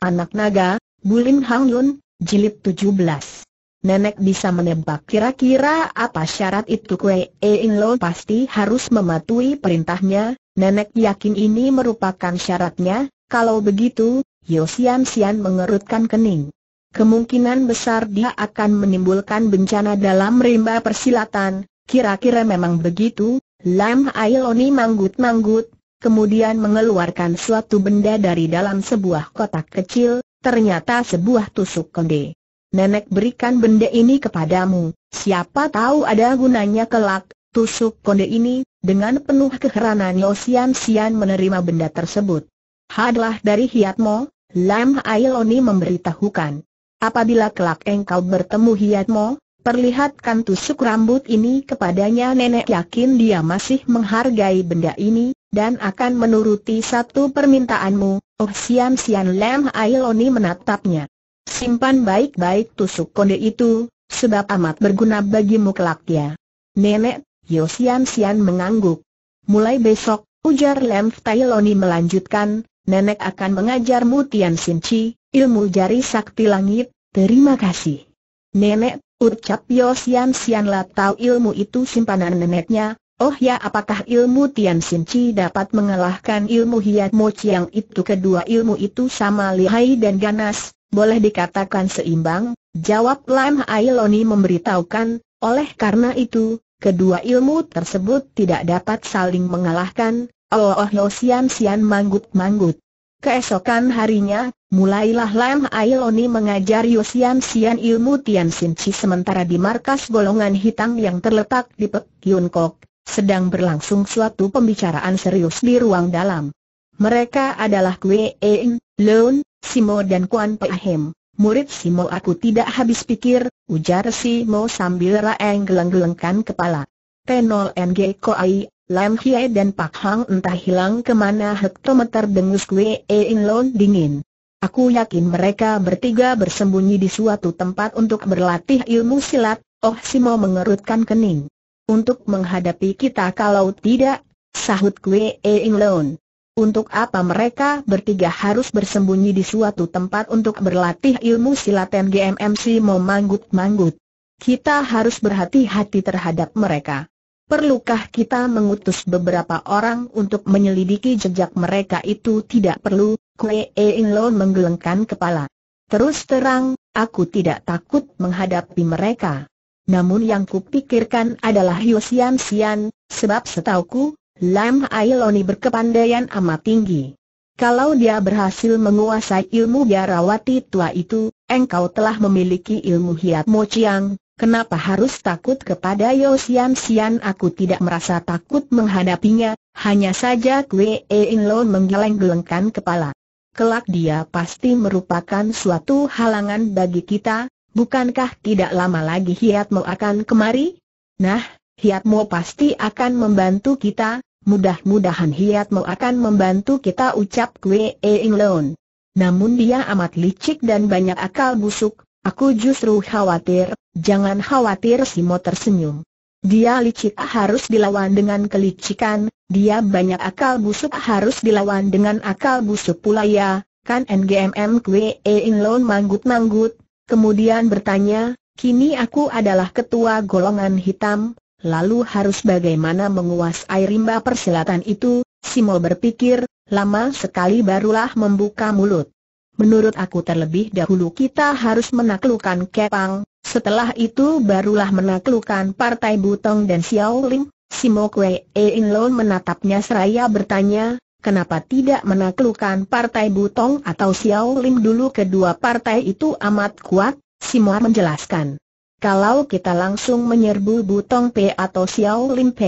Anak Naga, Bulim Hang Yun, Jilid 17. Nenek bisa menebak kira-kira apa syarat itu Kue In Lo pasti harus mematuhi perintahnya, nenek yakin ini merupakan syaratnya, kalau begitu, Yosian Sian mengerutkan kening. Kemungkinan besar dia akan menimbulkan bencana dalam rimba persilatan, kira-kira memang begitu, Lam Ailoni manggut-manggut, kemudian mengeluarkan suatu benda dari dalam sebuah kotak kecil, ternyata sebuah tusuk konde. Nenek berikan benda ini kepadamu, siapa tahu ada gunanya kelak, tusuk konde ini, dengan penuh keheranan Yo Sian Sian menerima benda tersebut. Hadlah dari Hiatmo, Lam Ailoni memberitahukan. Apabila kelak engkau bertemu Hiatmo, perlihatkan tusuk rambut ini kepadanya nenek yakin dia masih menghargai benda ini, dan akan menuruti satu permintaanmu, Oh Sian Sian Lam Ailoni menatapnya. Simpan baik-baik tusuk konde itu, sebab amat berguna bagimu kelak ya. Nenek, Yo Sian Sian mengangguk. Mulai besok, ujar Lam Tailoni melanjutkan, nenek akan mengajarmu Tian Sin Chi, ilmu jari sakti langit, terima kasih. Nenek, ucap Yo Sian Sian lah tahu ilmu itu simpanan neneknya, Oh ya apakah ilmu Tian Sin Chi dapat mengalahkan ilmu Hiat Mo Chiang itu kedua ilmu itu sama lihai dan ganas, boleh dikatakan seimbang, jawab Lam Ailoni memberitahukan, oleh karena itu, kedua ilmu tersebut tidak dapat saling mengalahkan, oh oh lo oh, sian sian manggut-manggut. Keesokan harinya, mulailah Lam Ailoni mengajar Yosian Sian ilmu Tian Sin Chi sementara di markas golongan hitam yang terletak di Pek Yun Kok, sedang berlangsung suatu pembicaraan serius di ruang dalam. Mereka adalah Kwe Eng, Leon, Simo dan Kuan Pahem. Murid Simo aku tidak habis pikir, ujar Simo sambil raeng geleng-gelengkan kepala. Tenol NG Koai, Lam Hye dan Pak Hang entah hilang kemana hektometer dengus Kwe Eng Leon dingin. Aku yakin mereka bertiga bersembunyi di suatu tempat untuk berlatih ilmu silat, Oh Simo mengerutkan kening untuk menghadapi kita kalau tidak, sahut Kwe Ing Lon. Untuk apa mereka bertiga harus bersembunyi di suatu tempat untuk berlatih ilmu silat GMMC mau manggut manggut. Kita harus berhati-hati terhadap mereka. Perlukah kita mengutus beberapa orang untuk menyelidiki jejak mereka itu tidak perlu, Kwe In Lon menggelengkan kepala. Terus terang, aku tidak takut menghadapi mereka. Namun yang kupikirkan adalah Yosian Sian sebab setauku, Lam Ailoni berkepandaian amat tinggi. Kalau dia berhasil menguasai ilmu biarawati tua itu, engkau telah memiliki ilmu hiat mociang, kenapa harus takut kepada Yosian Sian aku tidak merasa takut menghadapinya, hanya saja Kwe In Lo menggeleng-gelengkan kepala. Kelak dia pasti merupakan suatu halangan bagi kita, Bukankah tidak lama lagi Hiatmo akan kemari? Nah, Hiatmo pasti akan membantu kita, mudah-mudahan Hiatmo akan membantu kita ucap Kwe In Lon. Namun dia amat licik dan banyak akal busuk, aku justru khawatir, jangan khawatir Simo tersenyum. Dia licik harus dilawan dengan kelicikan, dia banyak akal busuk harus dilawan dengan akal busuk pula ya, kan NGMM Kwe In Lon manggut-manggut, Kemudian bertanya, kini aku adalah ketua golongan hitam, lalu harus bagaimana menguasai rimba persilatan itu? Simo berpikir, lama sekali barulah membuka mulut. Menurut aku terlebih dahulu kita harus menaklukkan Kepang, setelah itu barulah menaklukkan Partai Butong dan Xiaoling. Simo Kwee e In menatapnya seraya bertanya, kenapa tidak menaklukkan partai Butong atau Xiao Lim dulu kedua partai itu amat kuat, Simar menjelaskan. Kalau kita langsung menyerbu Butong P atau Xiao Lim P,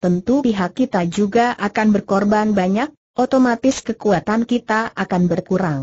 tentu pihak kita juga akan berkorban banyak, otomatis kekuatan kita akan berkurang.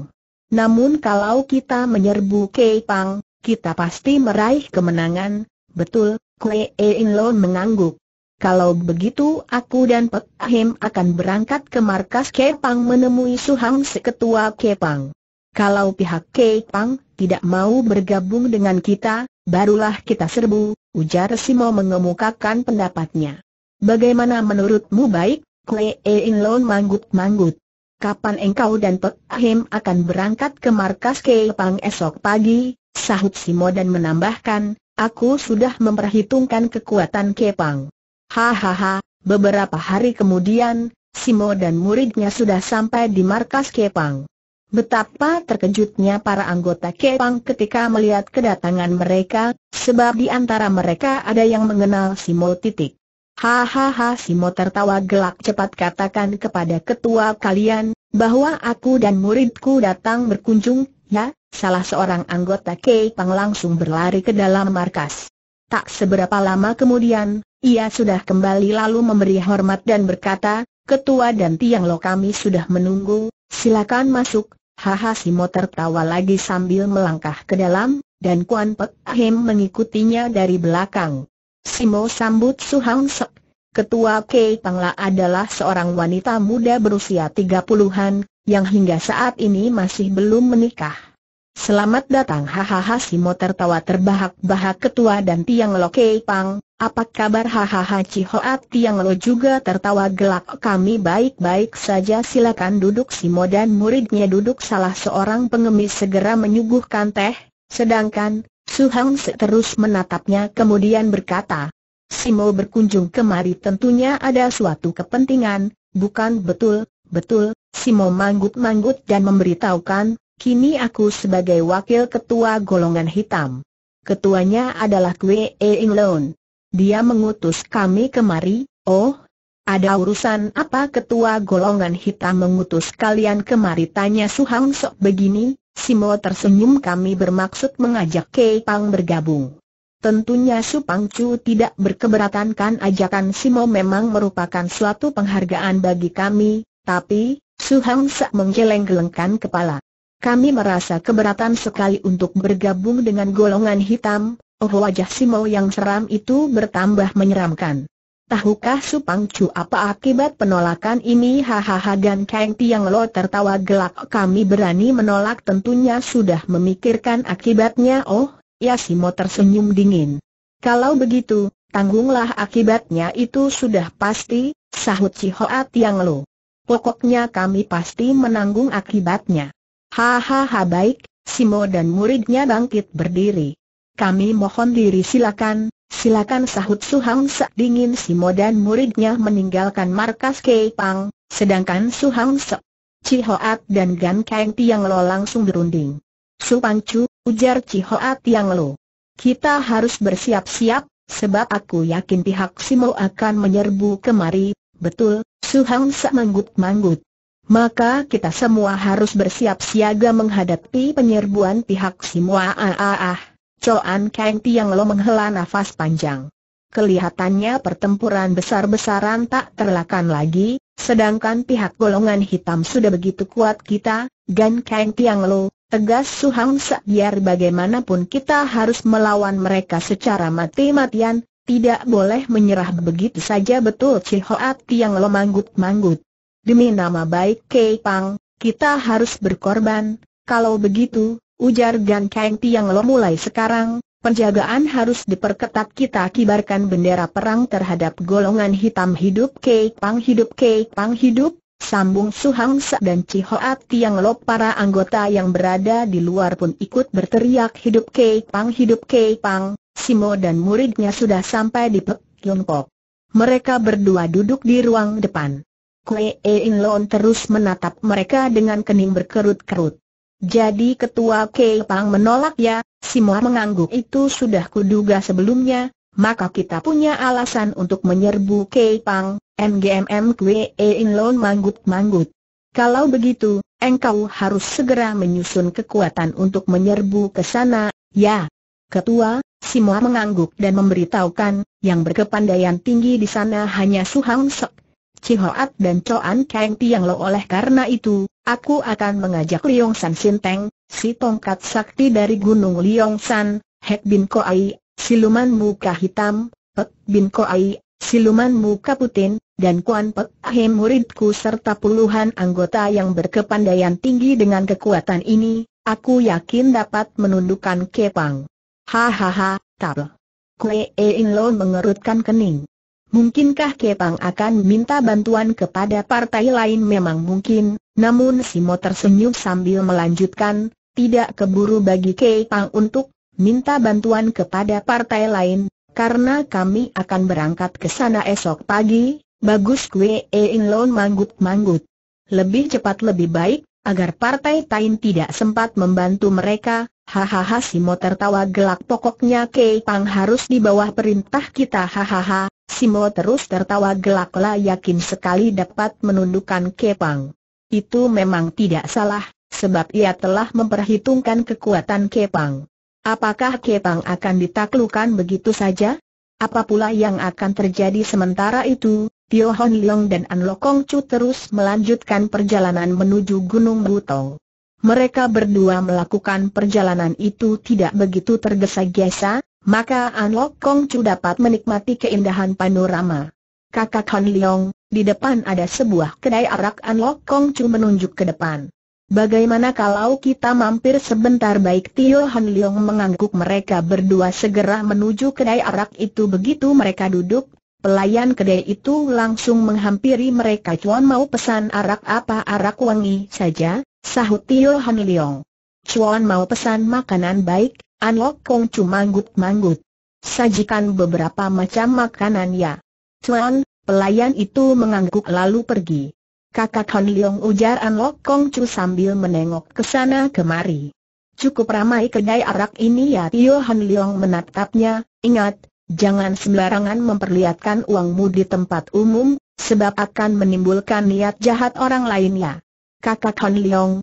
Namun kalau kita menyerbu Kei Pang, kita pasti meraih kemenangan, betul, Kue In Lo mengangguk. Kalau begitu aku dan Pek Ahim akan berangkat ke markas Kepang menemui Suhang Seketua Kepang. Kalau pihak Kepang tidak mau bergabung dengan kita, barulah kita serbu, ujar Simo mengemukakan pendapatnya. Bagaimana menurutmu baik, Kue e Loan manggut-manggut? Kapan engkau dan Pek Ahim akan berangkat ke markas Kepang esok pagi? Sahut Simo dan menambahkan, aku sudah memperhitungkan kekuatan Kepang. Hahaha, beberapa hari kemudian, Simo dan muridnya sudah sampai di markas Kepang. Betapa terkejutnya para anggota Kepang ketika melihat kedatangan mereka, sebab di antara mereka ada yang mengenal Simo titik. Hahaha Simo tertawa gelak cepat katakan kepada ketua kalian, bahwa aku dan muridku datang berkunjung, ya, salah seorang anggota Kepang langsung berlari ke dalam markas. Tak seberapa lama kemudian, ia sudah kembali lalu memberi hormat dan berkata, Ketua dan Tiang Lo kami sudah menunggu, silakan masuk. Haha Simo tertawa lagi sambil melangkah ke dalam, dan Kuan Pek Ahim mengikutinya dari belakang. Simo sambut Hang Sek. Ketua Kei La adalah seorang wanita muda berusia tiga puluhan, yang hingga saat ini masih belum menikah. Selamat datang hahaha Simo tertawa terbahak-bahak ketua dan Tiang Lo Kei Pang, apa kabar hahaha Cihoat Tiang Lo juga tertawa gelak kami baik-baik saja silakan duduk Simo dan muridnya duduk salah seorang pengemis segera menyuguhkan teh, sedangkan, Suhang Se terus menatapnya kemudian berkata, Simo berkunjung kemari tentunya ada suatu kepentingan, bukan betul, betul, Simo manggut-manggut dan memberitahukan, Kini aku sebagai wakil ketua golongan hitam. Ketuanya adalah Kwe Eing Loon. Dia mengutus kami kemari, oh, ada urusan apa ketua golongan hitam mengutus kalian kemari tanya Suhang Sok begini, Simo tersenyum kami bermaksud mengajak Kei Pang bergabung. Tentunya Su Chu tidak berkeberatan kan ajakan Simo memang merupakan suatu penghargaan bagi kami, tapi Su Hang Sok menggeleng-gelengkan kepala. Kami merasa keberatan sekali untuk bergabung dengan golongan hitam, oh wajah Simo yang seram itu bertambah menyeramkan. Tahukah Supangcu apa akibat penolakan ini? Hahaha dan Kang Tiang Lo tertawa gelak. Kami berani menolak tentunya sudah memikirkan akibatnya. Oh, ya Simo tersenyum dingin. Kalau begitu, tanggunglah akibatnya itu sudah pasti, sahut Si Hoat Tiang Lo. Pokoknya kami pasti menanggung akibatnya. Hahaha baik, Simo dan muridnya bangkit berdiri. Kami mohon diri silakan, silakan sahut Suhang Sa dingin Simo dan muridnya meninggalkan markas Keipang, sedangkan Suhang Sek, Cihoat dan Gan Kang Tiang Lo langsung berunding. Su Pancu, ujar Cihoat Tiang Lo. Kita harus bersiap-siap, sebab aku yakin pihak Simo akan menyerbu kemari, betul, Suhang Sa manggut-manggut. Maka kita semua harus bersiap siaga menghadapi penyerbuan pihak semua ah Coan Kang Tiang Lo menghela nafas panjang. Kelihatannya pertempuran besar-besaran tak terlakan lagi, sedangkan pihak golongan hitam sudah begitu kuat kita, Gan Kang Tiang Lo, tegas Suhang Sa biar bagaimanapun kita harus melawan mereka secara mati-matian, tidak boleh menyerah begitu saja betul Cihoat Tiang Lo manggut-manggut. Demi nama baik Kei Pang, kita harus berkorban, kalau begitu, ujar Gan Kang Tiang Lo mulai sekarang, penjagaan harus diperketat kita kibarkan bendera perang terhadap golongan hitam hidup Kei Pang hidup Kei Pang hidup, Sambung Hang Sa dan Cihoat Tiang Lo para anggota yang berada di luar pun ikut berteriak hidup Kei Pang hidup Kei Pang, Simo dan muridnya sudah sampai di Pek Yun Pok. Mereka berdua duduk di ruang depan. Kue In Lon terus menatap mereka dengan kening berkerut-kerut. Jadi ketua Kei Pang menolak ya, semua mengangguk itu sudah kuduga sebelumnya, maka kita punya alasan untuk menyerbu Kei Pang, MGMM Kue In Lon manggut-manggut. Kalau begitu, engkau harus segera menyusun kekuatan untuk menyerbu ke sana, ya. Ketua, Simoa mengangguk dan memberitahukan, yang berkepandaian tinggi di sana hanya Suhang Sek, Cihoat dan coan Kang Tiang Lo oleh karena itu, aku akan mengajak Liong San Sinteng, si tongkat sakti dari Gunung Liong San, Hek Bin Koai, siluman muka hitam, Pek Bin Koai, siluman muka putin, dan Kuan Pek Ahim muridku serta puluhan anggota yang berkepandaian tinggi dengan kekuatan ini, aku yakin dapat menundukkan Kepang. Hahaha, tabel. Kue In Lo mengerutkan kening. Mungkinkah Kepang akan minta bantuan kepada partai lain memang mungkin, namun Simo tersenyum sambil melanjutkan, tidak keburu bagi Kepang untuk minta bantuan kepada partai lain, karena kami akan berangkat ke sana esok pagi, bagus kue eh, in loan manggut-manggut. Lebih cepat lebih baik, agar partai Tain tidak sempat membantu mereka, hahaha Simo tertawa gelak pokoknya Kepang harus di bawah perintah kita hahaha Simo terus tertawa gelak yakin sekali dapat menundukkan Kepang. Itu memang tidak salah, sebab ia telah memperhitungkan kekuatan Kepang. Apakah Kepang akan ditaklukan begitu saja? Apa pula yang akan terjadi sementara itu? Tio Hon Leong dan An Lokong Chu terus melanjutkan perjalanan menuju Gunung Butong. Mereka berdua melakukan perjalanan itu tidak begitu tergesa-gesa, maka An Lok Kong Chu dapat menikmati keindahan panorama. Kakak Han Leong, di depan ada sebuah kedai arak An Lok Kong Chu menunjuk ke depan. Bagaimana kalau kita mampir sebentar baik Tio Han Leong mengangguk mereka berdua segera menuju kedai arak itu begitu mereka duduk, Pelayan kedai itu langsung menghampiri mereka Cuan mau pesan arak apa arak wangi saja, sahut Tio Han Leong. Cuan mau pesan makanan baik, An Lok Kong cuma manggut-manggut. Sajikan beberapa macam makanan ya. Tuan, pelayan itu mengangguk lalu pergi. Kakak Han Leong ujar An Lok Kong Chu sambil menengok ke sana kemari. Cukup ramai kedai arak ini ya Tio Han Leong menatapnya, ingat, jangan sembarangan memperlihatkan uangmu di tempat umum, sebab akan menimbulkan niat jahat orang lain ya. Kakak Han Leong,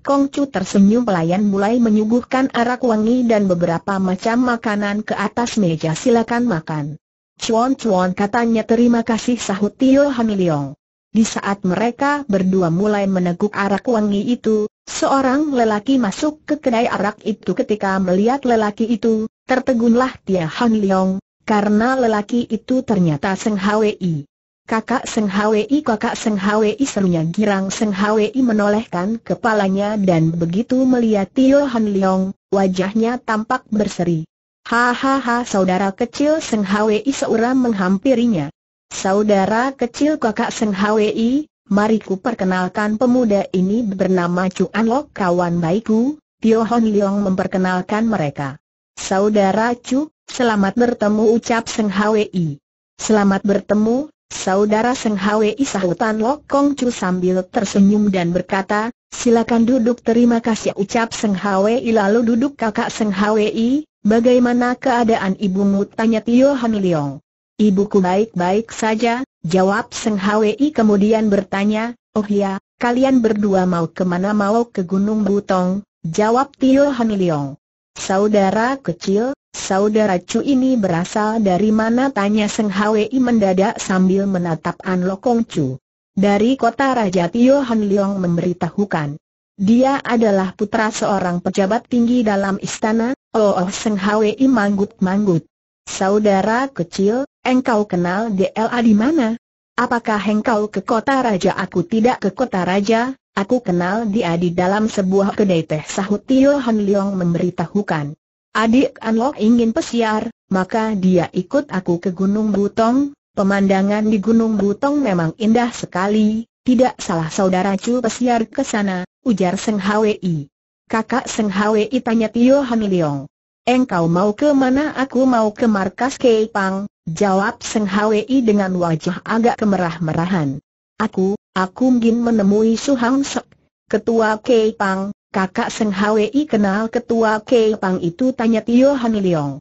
Kong Chu tersenyum pelayan mulai menyuguhkan arak wangi dan beberapa macam makanan ke atas meja silakan makan. Chuan Chuan katanya terima kasih sahut Tio Hamiliong. Di saat mereka berdua mulai meneguk arak wangi itu, seorang lelaki masuk ke kedai arak itu ketika melihat lelaki itu, tertegunlah Tia Han Leong, karena lelaki itu ternyata Seng Hwi. Kakak Seng Hwi, kakak Seng Hwi serunya girang Seng Hwi menolehkan kepalanya dan begitu melihat Tio Han Leong, wajahnya tampak berseri. Hahaha saudara kecil Seng Hwi seorang menghampirinya. Saudara kecil kakak Seng Hwi, mari ku perkenalkan pemuda ini bernama Chu An Lok kawan baikku, Tio Han Leong memperkenalkan mereka. Saudara Chu, selamat bertemu ucap Seng Hwi. Selamat bertemu, Saudara Seng Hwei sahutan Lok Kong Chu sambil tersenyum dan berkata, silakan duduk terima kasih ucap Seng Hwei lalu duduk kakak Seng Hwei, bagaimana keadaan ibumu tanya Tio Han Leong. Ibuku baik-baik saja, jawab Seng Hwei kemudian bertanya, oh ya, kalian berdua mau kemana mau ke Gunung Butong, jawab Tio Han Leong. Saudara kecil, Saudara Chu ini berasal dari mana tanya Seng Hwi mendadak sambil menatap An Lokong Chu. Dari kota Raja Tio Han Leong memberitahukan. Dia adalah putra seorang pejabat tinggi dalam istana, Oh, oh Seng Hwi manggut-manggut. Saudara kecil, engkau kenal DLA di mana? Apakah engkau ke kota raja? Aku tidak ke kota raja, aku kenal dia di dalam sebuah kedai teh sahut Tio Han Leong memberitahukan. Adik Anlok ingin pesiar, maka dia ikut aku ke Gunung Butong. Pemandangan di Gunung Butong memang indah sekali, tidak salah saudara Chu pesiar ke sana, ujar Seng Hwi. Kakak Seng Hwi tanya Tio Hamiliong. Engkau mau ke mana? Aku mau ke markas Keipang, jawab Seng Hwi dengan wajah agak kemerah-merahan. Aku, aku ingin menemui Hang Sek, ketua Keipang, Kakak Seng Hwi kenal ketua Pang itu tanya Tio Han Leong.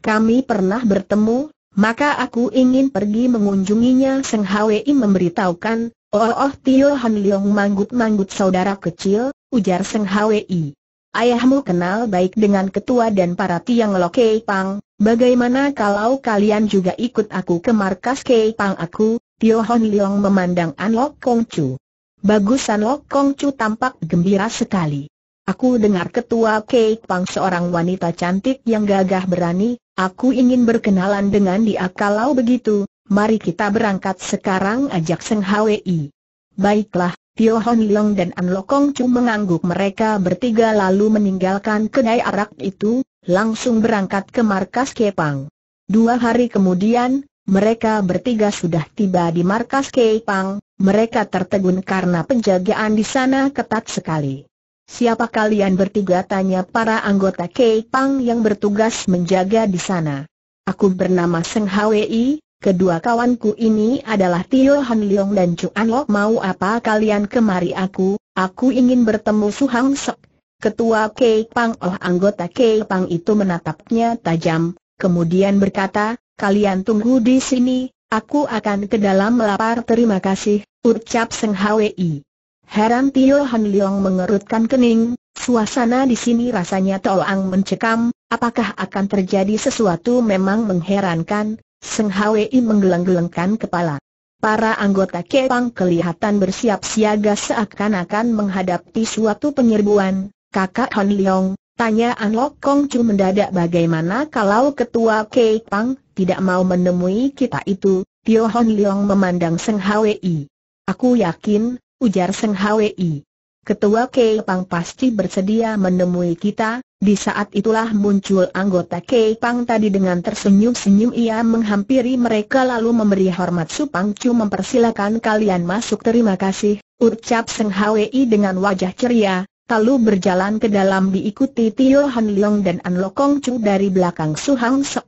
Kami pernah bertemu, maka aku ingin pergi mengunjunginya Seng Hwi memberitahukan, oh, oh Tio Han Leong manggut-manggut saudara kecil, ujar Seng Hwi. Ayahmu kenal baik dengan ketua dan para tiang lo Pang. bagaimana kalau kalian juga ikut aku ke markas Pang aku, Tio Han Leong memandang An Lok Kong Chu. Bagusan Lok Kong Chu tampak gembira sekali. Aku dengar ketua Kei Pang seorang wanita cantik yang gagah berani, aku ingin berkenalan dengan dia kalau begitu, mari kita berangkat sekarang ajak Seng Hwi. Baiklah, Tio Hon Long dan An Lokong Chu mengangguk mereka bertiga lalu meninggalkan kedai arak itu, langsung berangkat ke markas Kepang. Dua hari kemudian, mereka bertiga sudah tiba di markas Kepang, mereka tertegun karena penjagaan di sana ketat sekali. Siapa kalian bertiga tanya para anggota Kei yang bertugas menjaga di sana. Aku bernama Seng Hwi, kedua kawanku ini adalah Tio Han Leong dan Chuan Lok. Mau apa kalian kemari aku, aku ingin bertemu Su Hang Sek. Ketua Kei Pang Oh anggota Kei itu menatapnya tajam, kemudian berkata, kalian tunggu di sini, aku akan ke dalam lapar terima kasih, ucap Seng Hwi. Heran Tio Han Leong mengerutkan kening, suasana di sini rasanya Toang mencekam, apakah akan terjadi sesuatu memang mengherankan, Seng Hwi menggeleng-gelengkan kepala. Para anggota Kepang kelihatan bersiap siaga seakan-akan menghadapi suatu penyerbuan. Kakak Han Leong, tanya An Lok Kong Chu mendadak bagaimana kalau ketua Kepang tidak mau menemui kita itu, Tio Han Leong memandang Seng Hwi. Aku yakin, ujar Seng Hwi. Ketua Pang pasti bersedia menemui kita, di saat itulah muncul anggota Pang tadi dengan tersenyum-senyum ia menghampiri mereka lalu memberi hormat Supang Chu mempersilakan kalian masuk terima kasih, ucap Seng Hwi dengan wajah ceria, lalu berjalan ke dalam diikuti Tio Han Leong dan An Lokong Chu dari belakang Su Hang Sek.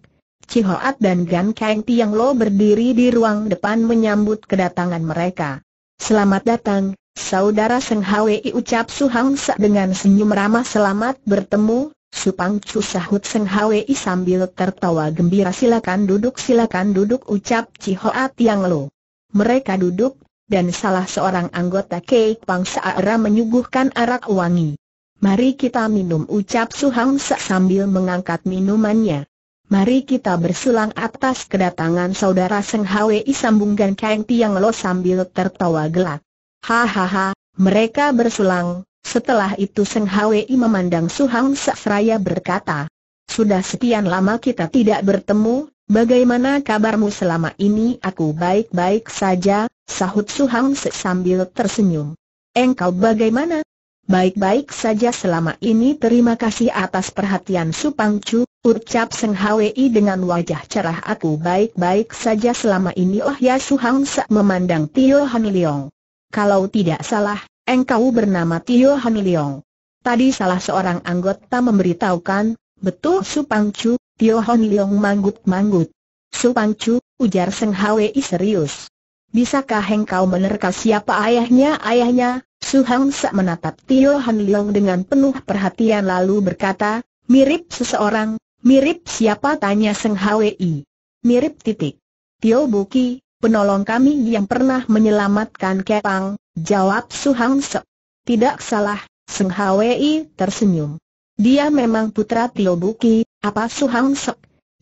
Hoat dan Gan Kang Tiang Lo berdiri di ruang depan menyambut kedatangan mereka. Selamat datang, saudara Seng Hwi ucap Su Hang Sa dengan senyum ramah selamat bertemu, Supang Chu sahut Seng Hwi sambil tertawa gembira silakan duduk silakan duduk ucap Chi Hoa Tiang Lo. Mereka duduk, dan salah seorang anggota Kei Pang Ara menyuguhkan arak wangi. Mari kita minum ucap Su Hang Sa sambil mengangkat minumannya. Mari kita bersulang atas kedatangan saudara Seng Hwi sambung Gan Kang Tiang Lo sambil tertawa gelak. Hahaha, mereka bersulang. Setelah itu Seng Hwi memandang Suhang Seraya berkata, Sudah sekian lama kita tidak bertemu, bagaimana kabarmu selama ini aku baik-baik saja, sahut Suhang sambil tersenyum. Engkau bagaimana? Baik-baik saja selama ini terima kasih atas perhatian Supang Chu, ucap Seng Hwi dengan wajah cerah aku baik-baik saja selama ini Oh Ya Su Hang Sa memandang Tio Han Leong. Kalau tidak salah, engkau bernama Tio Han Leong. Tadi salah seorang anggota memberitahukan, betul Supang Chu, Tio Han Leong manggut-manggut. Supang Chu, ujar Seng Hwi serius. Bisakah engkau menerka siapa ayahnya ayahnya? Su Hang Sak menatap Tio Han Leong dengan penuh perhatian lalu berkata, mirip seseorang, mirip siapa tanya Seng Hwi. Mirip titik. Tio Buki, penolong kami yang pernah menyelamatkan Kepang, jawab Su Hang Sak. Tidak salah, Seng Hwi tersenyum. Dia memang putra Tio Buki, apa Su Hang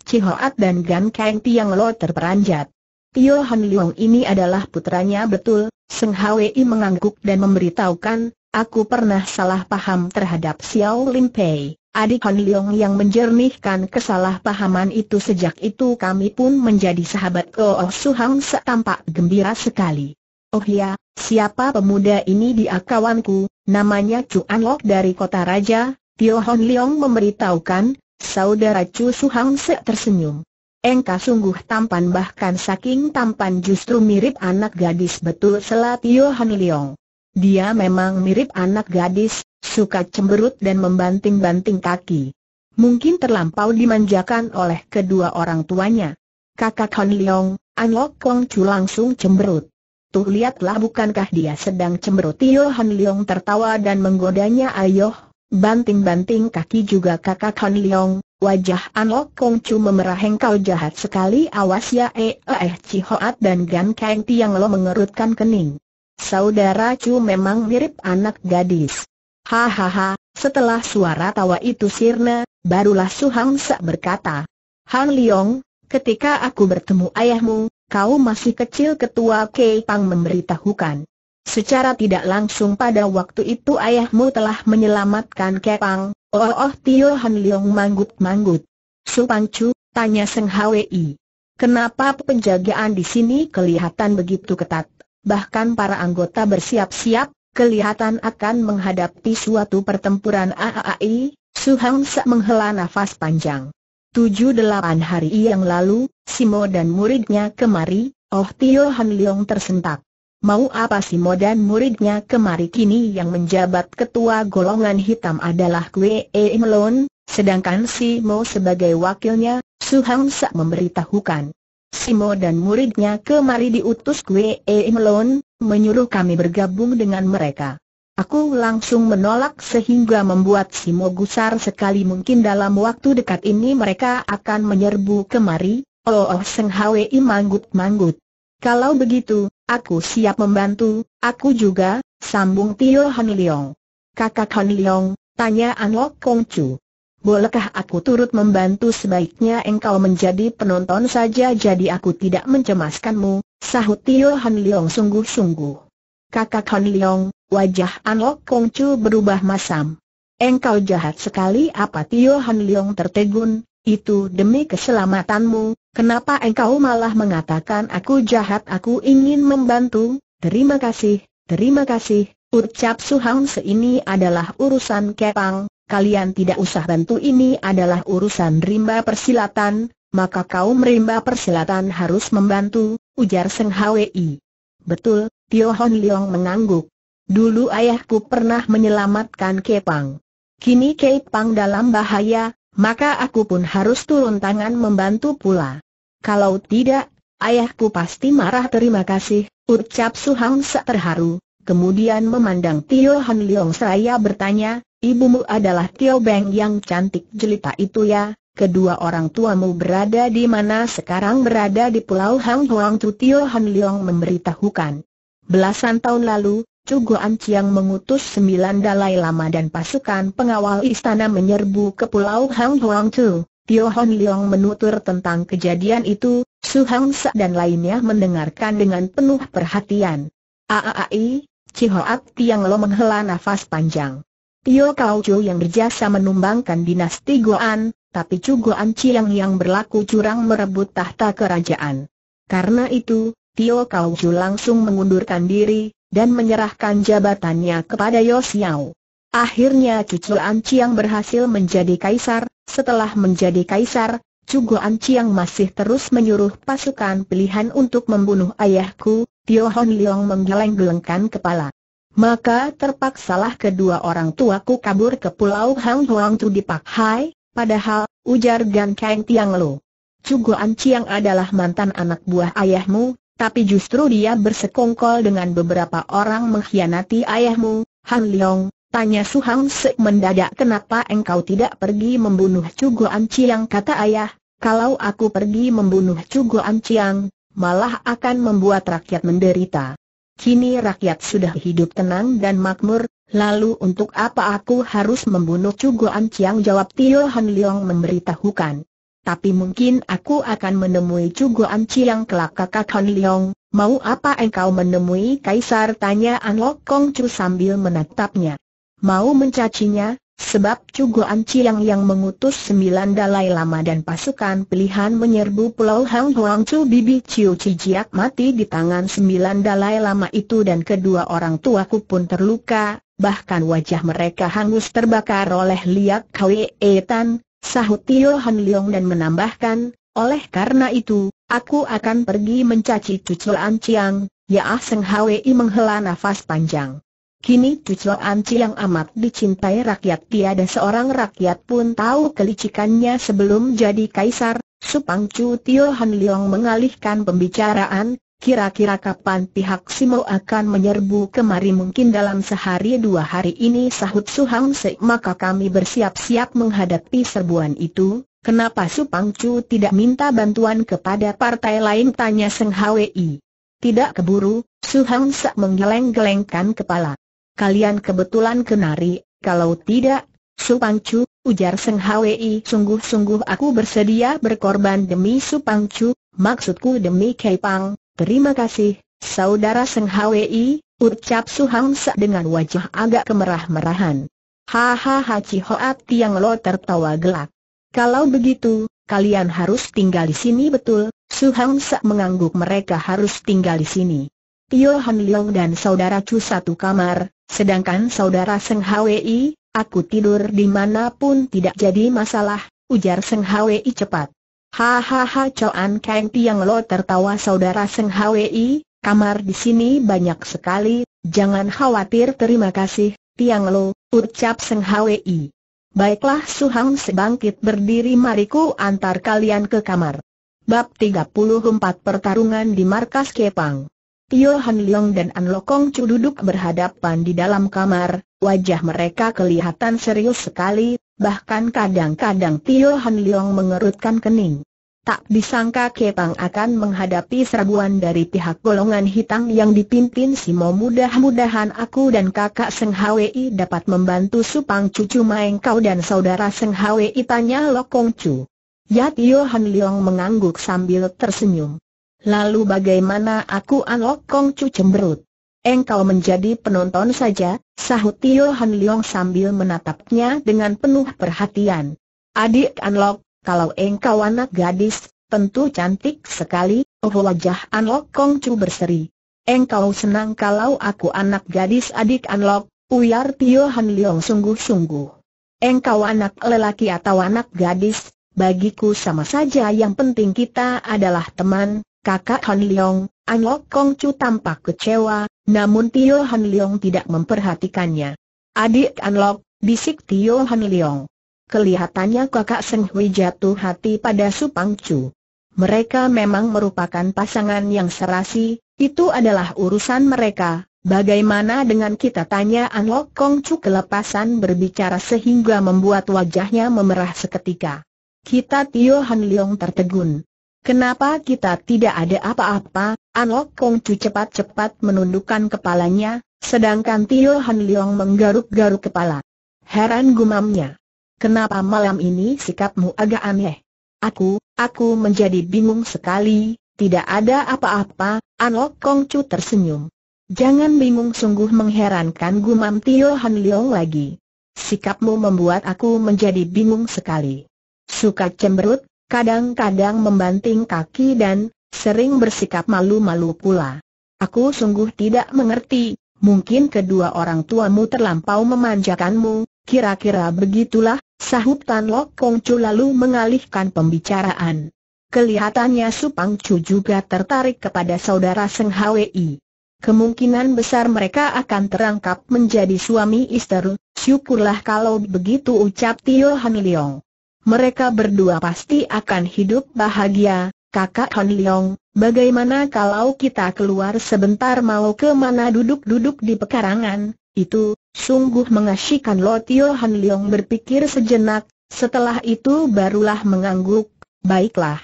Cihoat dan Gan Kang Tiang Lo terperanjat. Tio Han Leong ini adalah putranya betul, Seng Hwi mengangguk dan memberitahukan, aku pernah salah paham terhadap Xiao Lim Pei. Adik Han Leong yang menjernihkan kesalahpahaman itu sejak itu kami pun menjadi sahabat Oh Suhang setampak gembira sekali. Oh ya, siapa pemuda ini dia kawanku, namanya Chu An Lok dari kota raja, Tio Han Leong memberitahukan, saudara Chu Su Hang Se tersenyum. Engkau sungguh tampan bahkan saking tampan justru mirip anak gadis betul selat Yohan Leong. Dia memang mirip anak gadis, suka cemberut dan membanting-banting kaki. Mungkin terlampau dimanjakan oleh kedua orang tuanya. Kakak Han Leong, Lok Kong Chu langsung cemberut. Tuh lihatlah bukankah dia sedang cemberut Tio Han Leong tertawa dan menggodanya ayoh, banting-banting kaki juga kakak Han Leong, Wajah Anlok Kong Chu memerah engkau jahat sekali awas ya e, e, eh eh Cihoat dan Gan Kang Tiang Lo mengerutkan kening. Saudara Chu memang mirip anak gadis. Hahaha, setelah suara tawa itu sirna, barulah Su Hang berkata. Han Leong, ketika aku bertemu ayahmu, kau masih kecil ketua Kei Pang memberitahukan. Secara tidak langsung pada waktu itu ayahmu telah menyelamatkan Kepang, oh oh, Tio Han Leong manggut-manggut. Chu, tanya Seng Hwi. Kenapa penjagaan di sini kelihatan begitu ketat? Bahkan para anggota bersiap-siap, kelihatan akan menghadapi suatu pertempuran AAI, Su Hang Sa menghela nafas panjang. Tujuh delapan hari yang lalu, Simo dan muridnya kemari, Oh Tio Han Leong tersentak. Mau apa si dan muridnya kemari kini yang menjabat ketua golongan hitam adalah Kwe E Melon, sedangkan Mo sebagai wakilnya, Hang Sak memberitahukan. Mo dan muridnya kemari diutus Kwe E Melon, menyuruh kami bergabung dengan mereka. Aku langsung menolak sehingga membuat Mo gusar sekali mungkin dalam waktu dekat ini mereka akan menyerbu kemari, oh, oh Seng Hwi manggut-manggut. Kalau begitu, Aku siap membantu, aku juga, sambung Tio Han Leong. Kakak Han Leong, tanya An Lok Kong Chu. Bolehkah aku turut membantu sebaiknya engkau menjadi penonton saja jadi aku tidak mencemaskanmu, sahut Tio Han Leong sungguh-sungguh. Kakak Han Leong, wajah An Lok Kong Chu berubah masam. Engkau jahat sekali apa Tio Han Leong tertegun, itu demi keselamatanmu, kenapa engkau malah mengatakan aku jahat aku ingin membantu? Terima kasih, terima kasih, ucap Suhang ini adalah urusan kepang, kalian tidak usah bantu ini adalah urusan rimba persilatan, maka kau rimba persilatan harus membantu, ujar Seng Hwi. Betul, Tio Hon Leong mengangguk. Dulu ayahku pernah menyelamatkan Kepang. Kini Kepang dalam bahaya, maka aku pun harus turun tangan membantu pula. Kalau tidak, ayahku pasti marah terima kasih, ucap Su Hang terharu, kemudian memandang Tio Han Leong seraya bertanya, ibumu adalah Tio Beng yang cantik jelita itu ya, kedua orang tuamu berada di mana sekarang berada di Pulau Hang Huang Tu Tio Han Leong memberitahukan. Belasan tahun lalu, Cuguan Ciang mengutus sembilan Dalai Lama dan pasukan pengawal istana menyerbu ke Pulau Hang Huang Tu. Tio Hon Leong menutur tentang kejadian itu, Su Hang Sa dan lainnya mendengarkan dengan penuh perhatian. Aaai, Cihoat Tiang Lo menghela nafas panjang. Tio Kau Chu yang berjasa menumbangkan dinasti Goan, tapi Cuguan Goan Ciang yang berlaku curang merebut tahta kerajaan. Karena itu, Tio Kau Chu langsung mengundurkan diri, dan menyerahkan jabatannya kepada Yosiao. Akhirnya cucu Anciang berhasil menjadi kaisar, setelah menjadi kaisar, Cugo Anciang masih terus menyuruh pasukan pilihan untuk membunuh ayahku, Tio Hon Leong menggeleng-gelengkan kepala. Maka terpaksalah kedua orang tuaku kabur ke pulau Hang Huang Tu di Pak Hai, padahal, ujar Gan Kang Tiang Lo. Cugo Anciang adalah mantan anak buah ayahmu, tapi justru dia bersekongkol dengan beberapa orang mengkhianati ayahmu, Han Leong, tanya Su Hang Sek mendadak kenapa engkau tidak pergi membunuh Guan Chiang kata ayah, kalau aku pergi membunuh Guan Chiang, malah akan membuat rakyat menderita. Kini rakyat sudah hidup tenang dan makmur, lalu untuk apa aku harus membunuh Guan Chiang jawab Tio Han Leong memberitahukan tapi mungkin aku akan menemui anci yang kelak kakak Han Leong, mau apa engkau menemui Kaisar tanya An Lok Kong Chu sambil menatapnya. Mau mencacinya, sebab cugu anci yang mengutus sembilan dalai lama dan pasukan pilihan menyerbu pulau Hang Huang Chu Bibi Ciu Cijiak mati di tangan sembilan dalai lama itu dan kedua orang tuaku pun terluka, bahkan wajah mereka hangus terbakar oleh liak Kwe Etan, Sahut Tio Han Leong dan menambahkan, oleh karena itu, aku akan pergi mencaci cucul Chiang, Ya Ah Seng Hwi menghela nafas panjang. Kini cucul Chiang amat dicintai rakyat tiada seorang rakyat pun tahu kelicikannya sebelum jadi kaisar, Supang Chu Tio Han Leong mengalihkan pembicaraan, Kira-kira kapan pihak Simo akan menyerbu kemari mungkin dalam sehari dua hari ini sahut Suhang Se maka kami bersiap-siap menghadapi serbuan itu, kenapa Supang Chu tidak minta bantuan kepada partai lain tanya Seng Hwi. Tidak keburu, Suhang Se menggeleng-gelengkan kepala. Kalian kebetulan kenari, kalau tidak, Supang Chu, ujar Seng Hwi sungguh-sungguh aku bersedia berkorban demi Supang Chu, maksudku demi Kei Pang, Terima kasih, saudara Seng Hwi, ucap Su Hang Sa dengan wajah agak kemerah-merahan. Hahaha Cihoat Tiang Lo tertawa gelak. Kalau begitu, kalian harus tinggal di sini betul, Su Hang Sa mengangguk mereka harus tinggal di sini. Tio Han Leong dan saudara Chu satu kamar, sedangkan saudara Seng Hwi, aku tidur dimanapun tidak jadi masalah, ujar Seng Hwi cepat. Hahaha Coan Kang Tiang Lo tertawa saudara Seng Hwi, kamar di sini banyak sekali, jangan khawatir terima kasih, Tiang Lo, ucap Seng Hwi. Baiklah Su Hang sebangkit berdiri mariku antar kalian ke kamar. Bab 34 Pertarungan di Markas Kepang Tio Han Leong dan An Lokong Chu duduk berhadapan di dalam kamar, wajah mereka kelihatan serius sekali, bahkan kadang-kadang Tio Han Leong mengerutkan kening. Tak disangka Kepang akan menghadapi serbuan dari pihak golongan hitam yang dipimpin Simo mudah-mudahan aku dan kakak Seng Hwi dapat membantu supang cucu maeng kau dan saudara Seng Hwi tanya Lokong Chu. Ya Tio Han Leong mengangguk sambil tersenyum. Lalu bagaimana aku Anok Kong Chu cemberut? Engkau menjadi penonton saja, sahut Tio Han Leong sambil menatapnya dengan penuh perhatian. Adik Anlok, kalau engkau anak gadis, tentu cantik sekali, oh wajah Anlok Kong Chu berseri. Engkau senang kalau aku anak gadis adik Anlok, ujar Tio Han Leong sungguh-sungguh. Engkau anak lelaki atau anak gadis, bagiku sama saja yang penting kita adalah teman, kakak Han Leong, Lok Kong Chu tampak kecewa, namun Tio Han Leong tidak memperhatikannya. Adik An Lok, bisik Tio Han Leong. Kelihatannya kakak Seng Hui jatuh hati pada Su Pang Chu. Mereka memang merupakan pasangan yang serasi, itu adalah urusan mereka. Bagaimana dengan kita tanya An Lok Kong Chu kelepasan berbicara sehingga membuat wajahnya memerah seketika. Kita Tio Han Leong tertegun. Kenapa kita tidak ada apa-apa? Anlok Kong Chu cepat-cepat menundukkan kepalanya, sedangkan Tio Han Leong menggaruk-garuk kepala. Heran gumamnya. Kenapa malam ini sikapmu agak aneh? Aku, aku menjadi bingung sekali, tidak ada apa-apa, Anlok Kong Chu tersenyum. Jangan bingung sungguh mengherankan gumam Tio Han Leong lagi. Sikapmu membuat aku menjadi bingung sekali. Suka cemberut, kadang-kadang membanting kaki dan sering bersikap malu-malu pula. Aku sungguh tidak mengerti, mungkin kedua orang tuamu terlampau memanjakanmu, kira-kira begitulah, sahut Tan Lok Kong Chu lalu mengalihkan pembicaraan. Kelihatannya Supang Chu juga tertarik kepada saudara Seng Hwi. Kemungkinan besar mereka akan terangkap menjadi suami istri, syukurlah kalau begitu ucap Tio Han Leong mereka berdua pasti akan hidup bahagia, kakak Hon Leong, bagaimana kalau kita keluar sebentar mau ke mana duduk-duduk di pekarangan, itu, sungguh mengasyikan Lo Tio Han Leong berpikir sejenak, setelah itu barulah mengangguk, baiklah.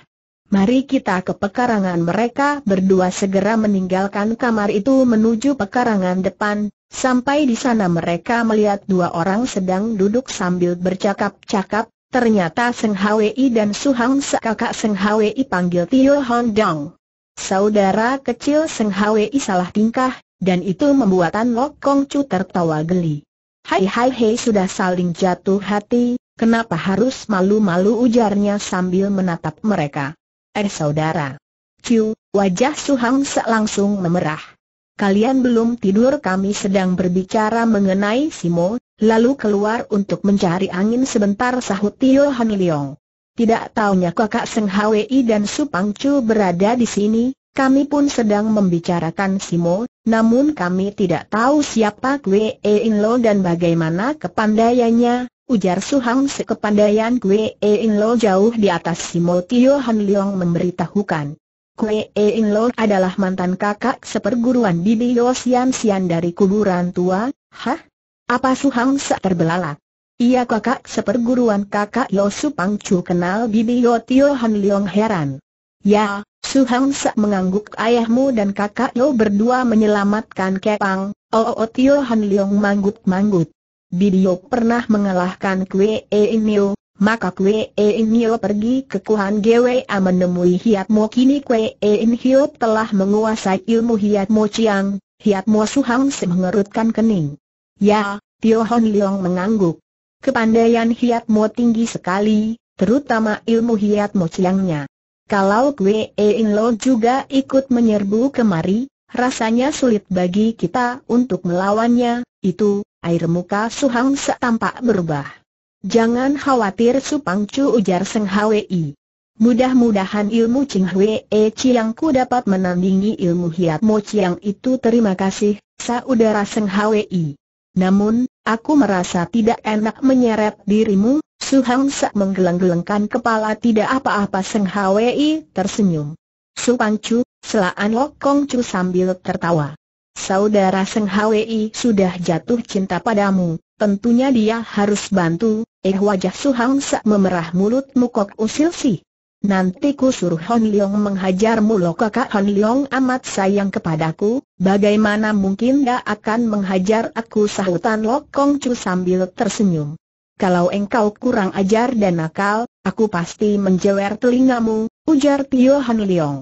Mari kita ke pekarangan mereka berdua segera meninggalkan kamar itu menuju pekarangan depan, sampai di sana mereka melihat dua orang sedang duduk sambil bercakap-cakap, Ternyata Seng Hwi dan Su Hang sekakak Seng Hwi panggil Tio Hon Dong. Saudara kecil Seng Hwi salah tingkah, dan itu membuatan Lok Kong Chu tertawa geli. Hai hai hei sudah saling jatuh hati, kenapa harus malu-malu ujarnya sambil menatap mereka. Eh saudara. Chu, wajah Su Hang langsung memerah. Kalian belum tidur kami sedang berbicara mengenai Simo, Lalu keluar untuk mencari angin sebentar sahut Tio Han Leong. Tidak tahunya kakak Seng Hwi dan Su Pang Chu berada di sini, kami pun sedang membicarakan Simo, namun kami tidak tahu siapa Kwe e In Lo dan bagaimana kepandaiannya, ujar Su Hang Se kepandaian Kwe e In Lo jauh di atas Simo Tio Han Leong memberitahukan. E In Lo adalah mantan kakak seperguruan Bibi Yosian Sian dari kuburan tua, hah? Apa Su Hang terbelalak? Iya kakak seperguruan kakak Yo Su Pang Chu kenal Bibi Yo Tio Han Leong heran. Ya, Su Hang mengangguk ayahmu dan kakak Yo berdua menyelamatkan Kepang, oh, oh Oh Tio Han Leong manggut-manggut. Bibi Yo pernah mengalahkan Kwe E Inyo, maka Kwe E Inyo pergi ke Kuhan A menemui Hiat Mo kini Kwe E Inyo telah menguasai ilmu Hiat Mo Chiang, Hiat Mo Su Hang mengerutkan kening. Ya, Tio Hon Leong mengangguk. Kepandaian Mo tinggi sekali, terutama ilmu Mo Chiangnya. Kalau Kwe In Lo juga ikut menyerbu kemari, rasanya sulit bagi kita untuk melawannya, itu, air muka Su Suhang setampak berubah. Jangan khawatir Supang Chu ujar Seng Hwi. Mudah-mudahan ilmu Ching Hwe E ku dapat menandingi ilmu Hiat Mo Chiang itu terima kasih, saudara Seng Hwi. Namun, aku merasa tidak enak menyeret dirimu, Su Hang Sa menggeleng-gelengkan kepala tidak apa-apa Seng Hwi tersenyum. Su Pang Chu, selaan Kong Chu sambil tertawa. Saudara Seng Hwi sudah jatuh cinta padamu, tentunya dia harus bantu, eh wajah Su Hang Sa memerah mulut mukok usil sih. Nanti ku suruh Hon Leong menghajarmu loh kakak Hon Leong amat sayang kepadaku, bagaimana mungkin dia akan menghajar aku sahutan Lok Kong Chu sambil tersenyum. Kalau engkau kurang ajar dan nakal, aku pasti menjewer telingamu, ujar Tio Hon Leong.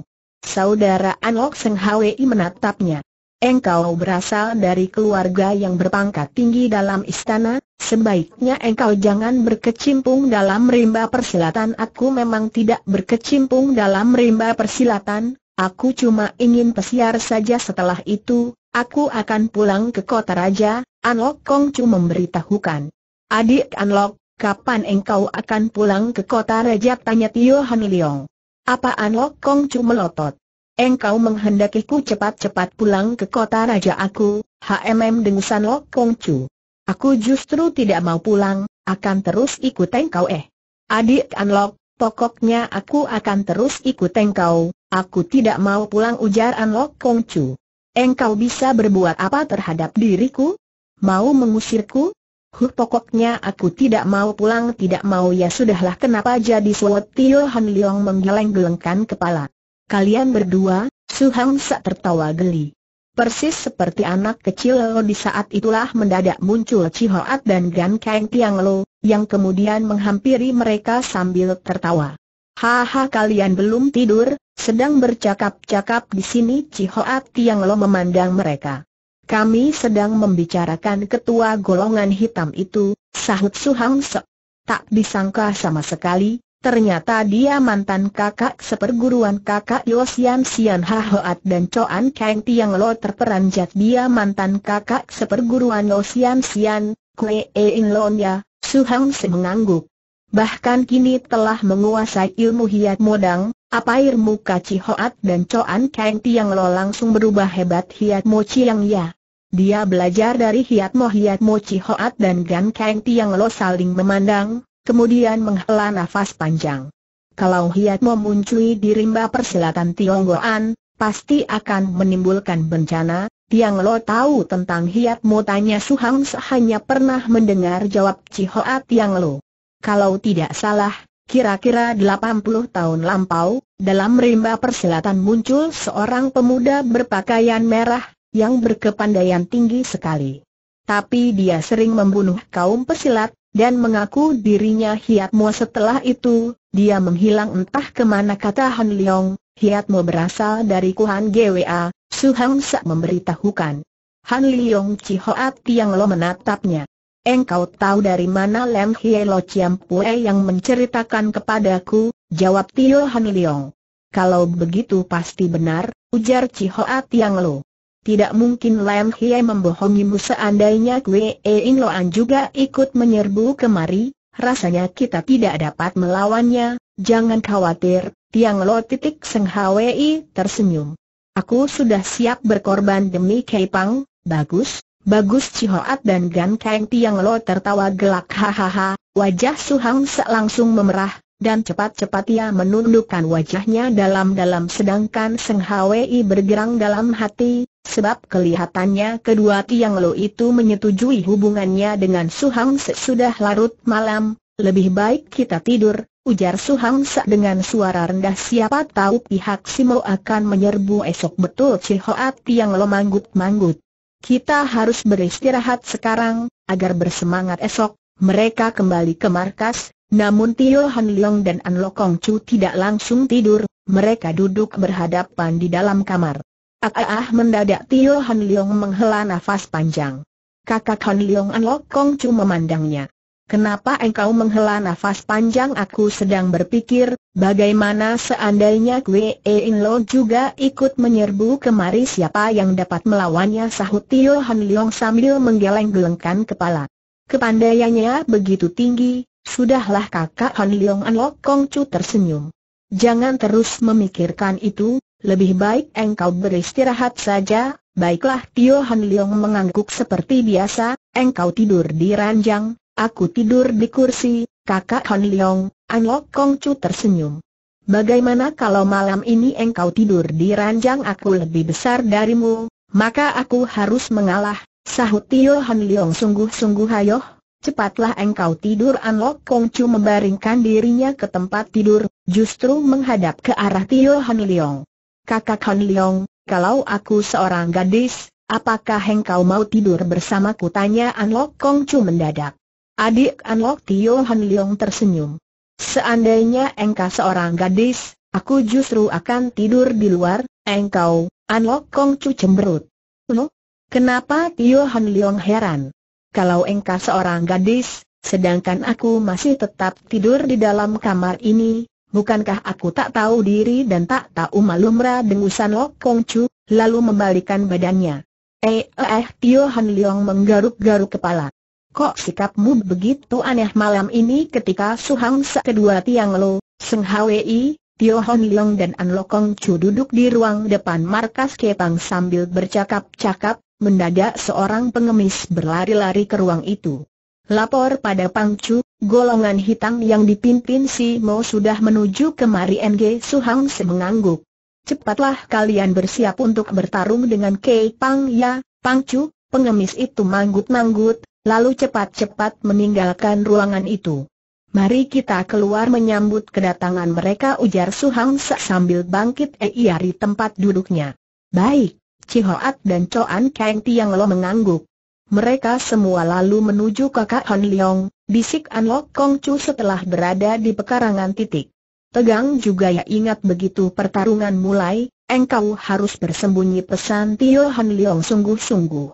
Saudara Anok Seng Hwi menatapnya engkau berasal dari keluarga yang berpangkat tinggi dalam istana, sebaiknya engkau jangan berkecimpung dalam rimba persilatan. Aku memang tidak berkecimpung dalam rimba persilatan, aku cuma ingin pesiar saja setelah itu, aku akan pulang ke kota raja, Anlok Kongcu memberitahukan. Adik Anlok, kapan engkau akan pulang ke kota raja? Tanya Tio Liang. Apa Anlok Kongcu melotot? engkau menghendakiku cepat-cepat pulang ke kota raja aku, HMM dengusan Lok Kong Chu. Aku justru tidak mau pulang, akan terus ikut engkau eh. Adik Anlok, pokoknya aku akan terus ikut engkau, aku tidak mau pulang ujar Anlok Kong Chu. Engkau bisa berbuat apa terhadap diriku? Mau mengusirku? Huh pokoknya aku tidak mau pulang tidak mau ya sudahlah kenapa jadi suwet Tio Han Leong menggeleng-gelengkan kepala. Kalian berdua, Su Hang Sa tertawa geli. Persis seperti anak kecil Lo di saat itulah mendadak muncul Chi Hoat dan Gan Kang Tiang Lo, yang kemudian menghampiri mereka sambil tertawa. Haha kalian belum tidur, sedang bercakap-cakap di sini Chi Hoat Tiang Lo memandang mereka. Kami sedang membicarakan ketua golongan hitam itu, sahut Su Hang Sa. Tak disangka sama sekali, Ternyata dia mantan kakak seperguruan kakak Yosian Sian Ha Hoat dan Coan Kang Tiang Lo terperanjat dia mantan kakak seperguruan Yosian Sian, Kue e In ya, Su Hang Se mengangguk. Bahkan kini telah menguasai ilmu hiat modang, Apa air muka Hoat dan Coan Kang Tiang Lo langsung berubah hebat hiat Mo Chiang Ya. Dia belajar dari hiat Mo hiat Mo Hoat dan Gan Kang Tiang Lo saling memandang, kemudian menghela nafas panjang. Kalau hiat muncul di rimba persilatan Tionggoan, pasti akan menimbulkan bencana. Tiang Lo tahu tentang hiat mu tanya Hang hanya pernah mendengar jawab Cihoa Tiang Lo. Kalau tidak salah, Kira-kira 80 tahun lampau, dalam rimba persilatan muncul seorang pemuda berpakaian merah, yang berkepandaian tinggi sekali. Tapi dia sering membunuh kaum pesilat, dan mengaku dirinya Hiat Mo setelah itu, dia menghilang entah kemana kata Han Leong, Hiat Mo berasal dari Kuhan GWA, Su Hang Sa memberitahukan. Han Leong Chihoat Tiang Lo menatapnya. Engkau tahu dari mana Lem Hie Lo Chiam Pue yang menceritakan kepadaku, jawab Tio Han Leong. Kalau begitu pasti benar, ujar Chihoat Tiang Lo. Tidak mungkin Lam Hie membohongimu seandainya Kwe In Loan juga ikut menyerbu kemari, rasanya kita tidak dapat melawannya, jangan khawatir, Tiang Lo titik Seng Hwi tersenyum. Aku sudah siap berkorban demi Kei Pang, bagus, bagus Cihoat dan Gan Kang Tiang Lo tertawa gelak hahaha, wajah Suhang Se langsung memerah, dan cepat-cepat ia menundukkan wajahnya dalam-dalam sedangkan Seng Hwi bergerang dalam hati, Sebab kelihatannya kedua Tiang Lo itu menyetujui hubungannya dengan Su Hang sudah larut malam, lebih baik kita tidur, ujar Su Hang Se dengan suara rendah siapa tahu pihak Simo akan menyerbu esok betul Cihoat Tiang Lo manggut-manggut. Kita harus beristirahat sekarang, agar bersemangat esok, mereka kembali ke markas, namun Tio Han Leong dan An Lokong Chu tidak langsung tidur, mereka duduk berhadapan di dalam kamar. Ah, ah, ah mendadak Tio Han Leong menghela nafas panjang. Kakak Han Leong An Lok Kong Chu memandangnya. Kenapa engkau menghela nafas panjang aku sedang berpikir, bagaimana seandainya Kwe In Lo juga ikut menyerbu kemari siapa yang dapat melawannya sahut Tio Han Leong sambil menggeleng-gelengkan kepala. Kepandaiannya begitu tinggi, sudahlah kakak Han Leong An Lok Kong Chu tersenyum. Jangan terus memikirkan itu, lebih baik engkau beristirahat saja, baiklah Tio Han Leong mengangguk seperti biasa, engkau tidur di ranjang, aku tidur di kursi, kakak Han Leong, An Lok Kong Chu tersenyum. Bagaimana kalau malam ini engkau tidur di ranjang aku lebih besar darimu, maka aku harus mengalah, sahut Tio Han Leong sungguh-sungguh ayoh, Cepatlah engkau tidur An Lok Kong Chu membaringkan dirinya ke tempat tidur, justru menghadap ke arah Tio Han Leong. Kakak Han Leong, kalau aku seorang gadis, apakah engkau mau tidur bersamaku? Tanya An Lok Kong Chu mendadak. Adik An Lok Tio Han Leong tersenyum. Seandainya engkau seorang gadis, aku justru akan tidur di luar, engkau, An Lok Kong Chu cemberut. Loh? Kenapa Tio Han Leong heran? Kalau engkau seorang gadis, sedangkan aku masih tetap tidur di dalam kamar ini, Bukankah aku tak tahu diri dan tak tahu malu merah dengusan Lok Kong Chu, lalu membalikan badannya. Eh eh Tio Han Leong menggaruk-garuk kepala. Kok sikapmu begitu aneh malam ini ketika Su Hang Se kedua tiang lo, Seng Hwi, Tio Han Leong dan An Lokong Chu duduk di ruang depan markas Kepang sambil bercakap-cakap, mendadak seorang pengemis berlari-lari ke ruang itu. Lapor pada Pang Chu, Golongan hitam yang dipimpin si Mo sudah menuju kemari NG Suhang Se mengangguk. Cepatlah kalian bersiap untuk bertarung dengan Kei Pang Ya, Pang Chu, pengemis itu manggut-manggut, lalu cepat-cepat meninggalkan ruangan itu. Mari kita keluar menyambut kedatangan mereka ujar Suhang sambil bangkit eiari tempat duduknya. Baik, Cihoat dan Coan Kang Tiang Lo mengangguk. Mereka semua lalu menuju kakak Han Leong, bisik An Lok Kong Chu setelah berada di pekarangan titik. Tegang juga ya ingat begitu pertarungan mulai, engkau harus bersembunyi pesan Tio Han Leong sungguh-sungguh.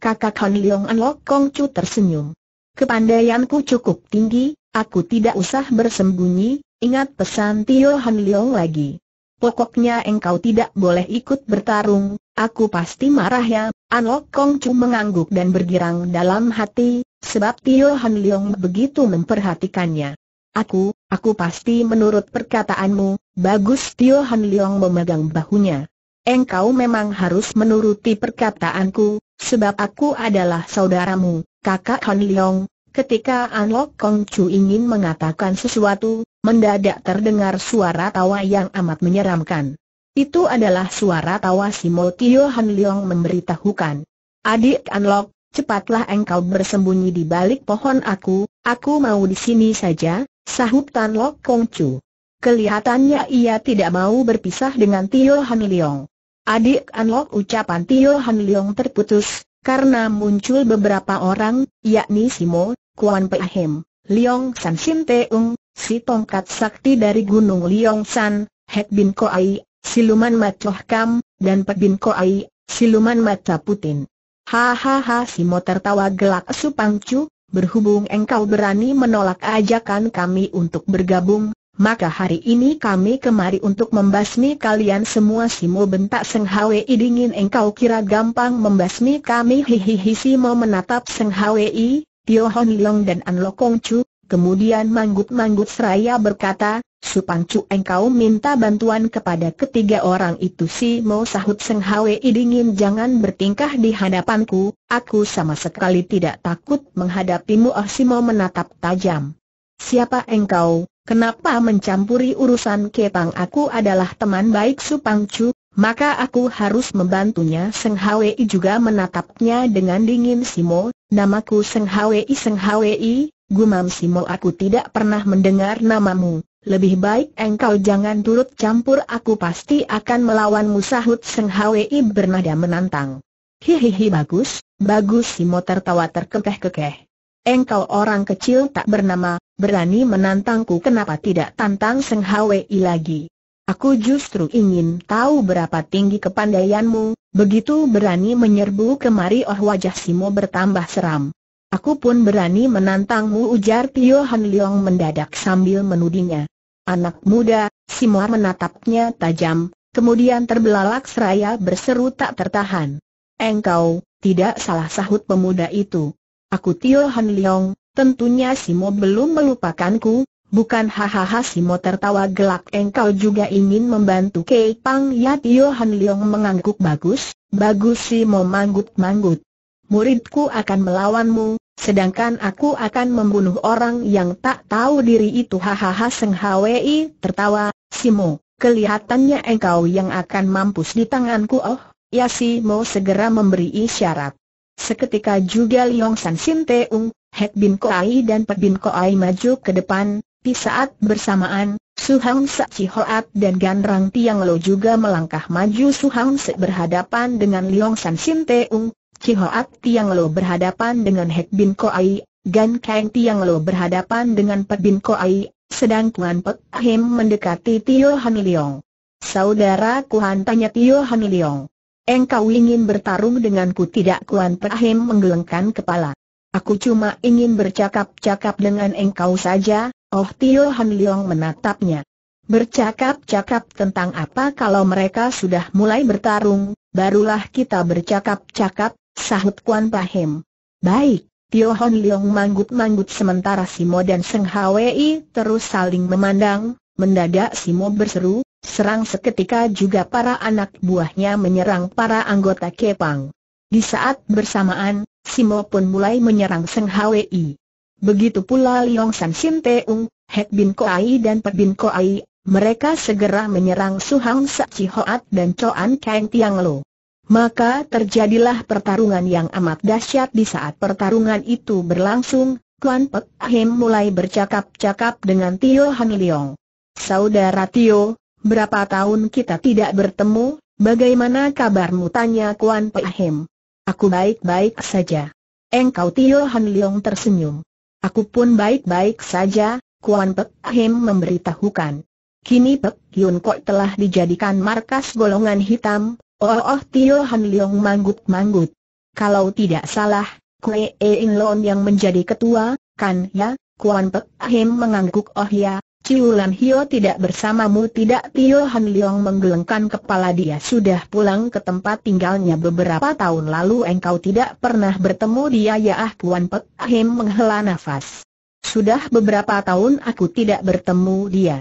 Kakak Han Leong An Lok Kong Chu tersenyum. Kepandaianku cukup tinggi, aku tidak usah bersembunyi, ingat pesan Tio Han Leong lagi pokoknya engkau tidak boleh ikut bertarung, aku pasti marah ya. Lok Kong Chu mengangguk dan bergirang dalam hati, sebab Tio Han Leong begitu memperhatikannya. Aku, aku pasti menurut perkataanmu, bagus Tio Han Leong memegang bahunya. Engkau memang harus menuruti perkataanku, sebab aku adalah saudaramu, kakak Han Leong. Ketika An Lok Kong Chu ingin mengatakan sesuatu, mendadak terdengar suara tawa yang amat menyeramkan. Itu adalah suara tawa si Mo Tio Han Leong memberitahukan. Adik Anlok, cepatlah engkau bersembunyi di balik pohon aku, aku mau di sini saja, sahut Tan Lok Kong Chu. Kelihatannya ia tidak mau berpisah dengan Tio Han Leong. Adik Anlok ucapan Tio Han Leong terputus, karena muncul beberapa orang, yakni Simo, Kuan Pei Hem, Leong San Sin Teung, si tongkat sakti dari Gunung Liongsan, Hek Bin Koai, siluman Macoh Kam, dan Pek Bin Koai, siluman maca Putin. Hahaha si Mo tertawa gelak Chu, berhubung engkau berani menolak ajakan kami untuk bergabung, maka hari ini kami kemari untuk membasmi kalian semua Simo bentak Seng Hwi dingin engkau kira gampang membasmi kami hihihi Simo menatap Seng Hwi, Tio Hon Long dan An Lo Kong Chu, Kemudian manggut-manggut seraya berkata, Supang Cu engkau minta bantuan kepada ketiga orang itu si Mo sahut Seng Hwe dingin jangan bertingkah di hadapanku, aku sama sekali tidak takut menghadapimu Oh si Mo menatap tajam. Siapa engkau, kenapa mencampuri urusan kepang aku adalah teman baik Supang Cu, maka aku harus membantunya Seng Hwi juga menatapnya dengan dingin Simo, namaku Seng Hwi Seng Hwi, Gumam Simo aku tidak pernah mendengar namamu, lebih baik engkau jangan turut campur aku pasti akan melawan sahut Seng Hwi bernada menantang. Hihihi bagus, bagus Simo tertawa terkekeh-kekeh. Engkau orang kecil tak bernama, berani menantangku kenapa tidak tantang Seng Hwi lagi. Aku justru ingin tahu berapa tinggi kepandaianmu, begitu berani menyerbu kemari oh wajah Simo bertambah seram. Aku pun berani menantangmu ujar Tio Han Leong mendadak sambil menudingnya. Anak muda, Simar menatapnya tajam, kemudian terbelalak seraya berseru tak tertahan. Engkau, tidak salah sahut pemuda itu. Aku Tio Han Leong, tentunya Simo belum melupakanku, bukan hahaha Simo tertawa gelak engkau juga ingin membantu Kei Pang ya Tio Han Leong mengangguk bagus, bagus Simo manggut-manggut muridku akan melawanmu, sedangkan aku akan membunuh orang yang tak tahu diri itu hahaha Seng Hwei, tertawa, Simo, kelihatannya engkau yang akan mampus di tanganku oh, ya Simo segera memberi isyarat. Seketika juga Leong San Sin Teung, Hek Bin Ai dan Pek Bin Ai maju ke depan, di saat bersamaan, Su Hang Sek Chi Hoat dan Gan Rang Tiang Lo juga melangkah maju Su Hang Sek berhadapan dengan Leong San Sin Teung, Chihoat Tiang Lo berhadapan dengan Hek Bin Koai, Gan Kang Tiang Lo berhadapan dengan Pek Bin Koai, Kuan Pek Ahim mendekati Tio Han Saudara Kuan tanya Tio Han Engkau ingin bertarung denganku tidak Kuan Pek Ahim menggelengkan kepala. Aku cuma ingin bercakap-cakap dengan engkau saja, oh Tio Han menatapnya. Bercakap-cakap tentang apa kalau mereka sudah mulai bertarung, barulah kita bercakap-cakap, sahut Kuan Pahem. Baik, Tio Hon Leong manggut-manggut sementara Simo dan Seng Hwi terus saling memandang, mendadak Simo berseru, serang seketika juga para anak buahnya menyerang para anggota Kepang. Di saat bersamaan, Simo pun mulai menyerang Seng Hwi. Begitu pula Leong San Sim Teung, Hek Bin Koai dan Pe Bin Koai, mereka segera menyerang Suhang Sak Chi Hoat dan Choan Kang Tiang Lo. Maka terjadilah pertarungan yang amat dahsyat di saat pertarungan itu berlangsung, Kuan Pek Ahim mulai bercakap-cakap dengan Tio Han Leong. Saudara Tio, berapa tahun kita tidak bertemu, bagaimana kabarmu tanya Kuan Pek Ahim. Aku baik-baik saja. Engkau Tio Han Leong tersenyum. Aku pun baik-baik saja, Kuan Pek Ahim memberitahukan. Kini Pek Yun Kok telah dijadikan markas golongan hitam, Oh, oh Tio Han Leong manggut-manggut. Kalau tidak salah, Kue E In Lon yang menjadi ketua, kan ya? Kuan Pek Ahim mengangguk oh ya, Ciulan Hio tidak bersamamu tidak Tio Han Leong menggelengkan kepala dia sudah pulang ke tempat tinggalnya beberapa tahun lalu engkau tidak pernah bertemu dia ya ah Kuan Pek Ahim menghela nafas. Sudah beberapa tahun aku tidak bertemu dia.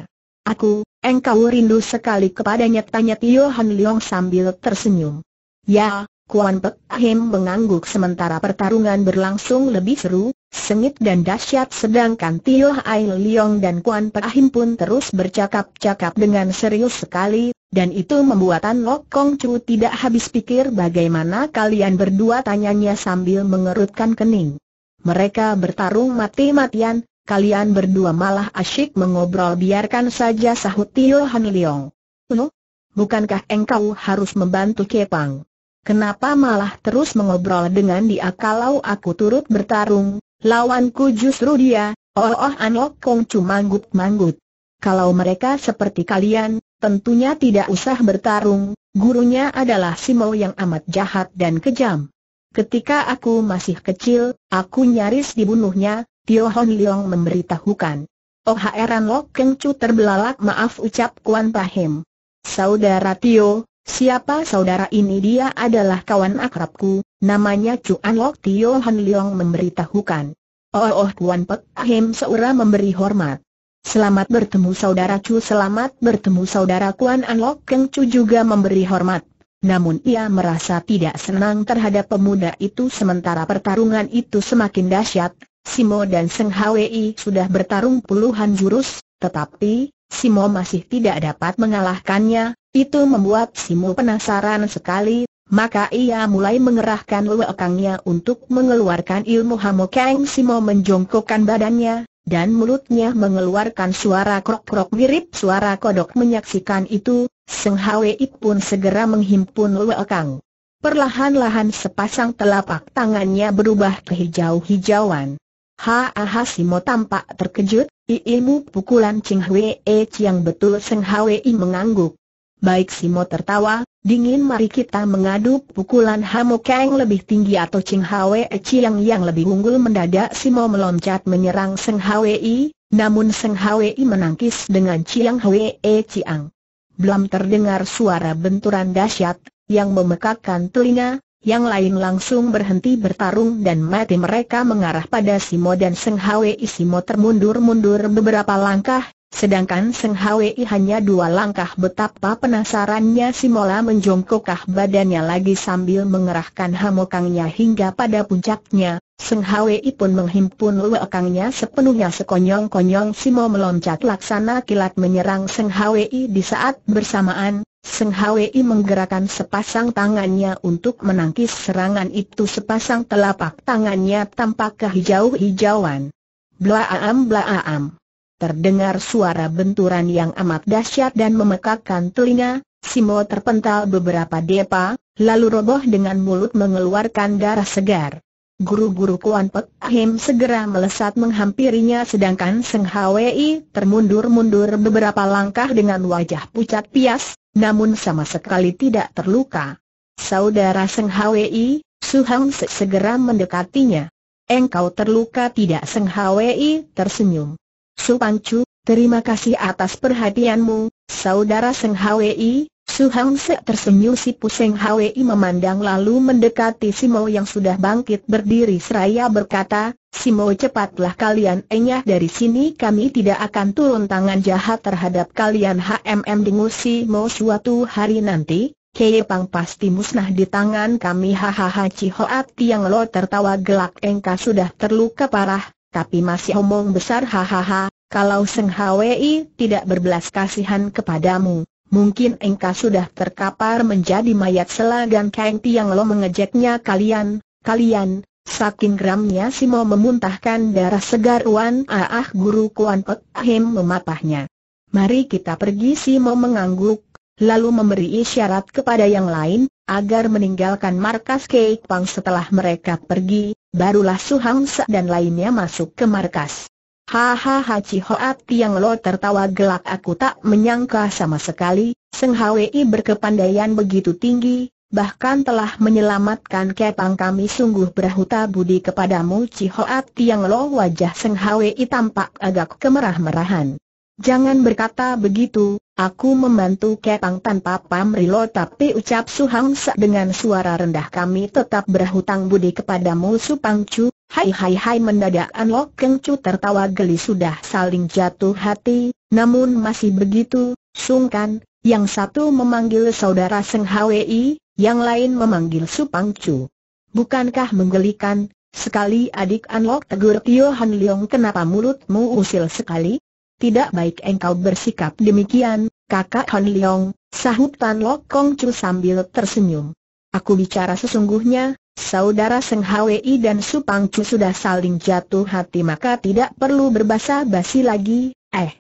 Aku, engkau rindu sekali kepadanya tanya Tio Han Leong sambil tersenyum. Ya, Kuan Pek Ahim mengangguk sementara pertarungan berlangsung lebih seru, sengit dan dahsyat sedangkan Tio Han Leong dan Kuan Pek Ahim pun terus bercakap-cakap dengan serius sekali, dan itu membuatan Lokong Lok Kong Chu tidak habis pikir bagaimana kalian berdua tanyanya sambil mengerutkan kening. Mereka bertarung mati-matian, kalian berdua malah asyik mengobrol biarkan saja sahut Tio Han Leong. Lo, bukankah engkau harus membantu Kepang? Kenapa malah terus mengobrol dengan dia kalau aku turut bertarung, lawanku justru dia, oh oh Anok Kong cuma manggut-manggut. Kalau mereka seperti kalian, tentunya tidak usah bertarung, gurunya adalah Simo yang amat jahat dan kejam. Ketika aku masih kecil, aku nyaris dibunuhnya, Tio Hon Leong memberitahukan. Oh heran Lok Keng Chu terbelalak maaf ucap Kuan Pahim. Saudara Tio, siapa saudara ini dia adalah kawan akrabku, namanya Chu An Lok Tio Hon Leong memberitahukan. Oh oh Kuan Pahim seura memberi hormat. Selamat bertemu saudara Chu Selamat bertemu saudara Kuan An Lok Keng Chu juga memberi hormat namun ia merasa tidak senang terhadap pemuda itu sementara pertarungan itu semakin dahsyat, Simo dan Seng Hwi sudah bertarung puluhan jurus, tetapi Simo masih tidak dapat mengalahkannya, itu membuat Simo penasaran sekali, maka ia mulai mengerahkan lewekangnya untuk mengeluarkan ilmu Hamokeng Simo menjongkokkan badannya, dan mulutnya mengeluarkan suara krok-krok mirip suara kodok menyaksikan itu, Seng Hwi pun segera menghimpun lewekang. Perlahan-lahan sepasang telapak tangannya berubah ke hijau-hijauan. Ha Simo tampak terkejut, iimu pukulan Ching Hwee Chiang betul Seng Hwee mengangguk. Baik Simo tertawa, dingin mari kita mengadu pukulan Hamo Kang lebih tinggi atau Ching Hwee Chiang yang lebih unggul mendadak Simo meloncat menyerang Seng Hwee, namun Seng Hwee menangkis dengan Chiang Hwee Chiang. Belum terdengar suara benturan dahsyat, yang memekakkan telinga, yang lain langsung berhenti bertarung dan mati mereka mengarah pada Simo dan Seng Hwi Simo termundur-mundur beberapa langkah, sedangkan Seng Hwi hanya dua langkah betapa penasarannya Simola menjongkokkah badannya lagi sambil mengerahkan hamokangnya hingga pada puncaknya, Seng Hwi pun menghimpun luekangnya sepenuhnya sekonyong-konyong Simo meloncat laksana kilat menyerang Seng Hwi di saat bersamaan, Seng Hwi menggerakkan sepasang tangannya untuk menangkis serangan itu sepasang telapak tangannya tampak kehijau-hijauan. Blaam blaam. Terdengar suara benturan yang amat dahsyat dan memekakkan telinga, Simo terpental beberapa depa, lalu roboh dengan mulut mengeluarkan darah segar. Guru-guru Kuan Pek Ahim segera melesat menghampirinya sedangkan Seng Hwi termundur-mundur beberapa langkah dengan wajah pucat pias, namun sama sekali tidak terluka. Saudara Seng Hwi, Su Hang segera mendekatinya. Engkau terluka tidak Seng Hwi tersenyum. Su Pangcu, terima kasih atas perhatianmu, Saudara Seng Hwi, Su Hang Sek tersenyum si Puseng Hwi memandang lalu mendekati Simo yang sudah bangkit berdiri seraya berkata, Simo cepatlah kalian enyah dari sini kami tidak akan turun tangan jahat terhadap kalian HMM dengus Simo suatu hari nanti, Kepang Pang pasti musnah di tangan kami hahaha Cihoat Tiang Lo tertawa gelak engka sudah terluka parah, tapi masih omong besar hahaha, kalau Seng Hwi tidak berbelas kasihan kepadamu, Mungkin engkau sudah terkapar menjadi mayat selagan Kang Tiang Lo mengejeknya kalian, kalian, Saking geramnya Simo memuntahkan darah segar Wan Aah Guru Kuan Pek Ahim memapahnya. Mari kita pergi si Simo mengangguk, lalu memberi isyarat kepada yang lain, agar meninggalkan markas Keik Pang setelah mereka pergi, barulah Suhang Sa dan lainnya masuk ke markas. Hahaha Cihoat Tiang Lo tertawa gelak aku tak menyangka sama sekali, Seng Hwi berkepandaian begitu tinggi, bahkan telah menyelamatkan kepang kami sungguh berhuta budi kepadamu Cihoat Tiang Lo wajah Seng Hwi tampak agak kemerah-merahan. Jangan berkata begitu, aku membantu Ketang tanpa pamrilo tapi ucap Su Sa dengan suara rendah kami tetap berhutang budi kepadamu Supang Chu, hai hai hai mendadak Anlok Keng tertawa geli sudah saling jatuh hati, namun masih begitu, sungkan, yang satu memanggil saudara Seng Hwi, yang lain memanggil Supang Chu. Bukankah menggelikan, sekali adik Anlok tegur Tio Han Leong kenapa mulutmu usil sekali? tidak baik engkau bersikap demikian, kakak Han Leong, sahut Tan Lok Kong Chu sambil tersenyum. Aku bicara sesungguhnya, saudara Seng Hwi dan Su Pang Chu sudah saling jatuh hati maka tidak perlu berbasa-basi lagi, eh.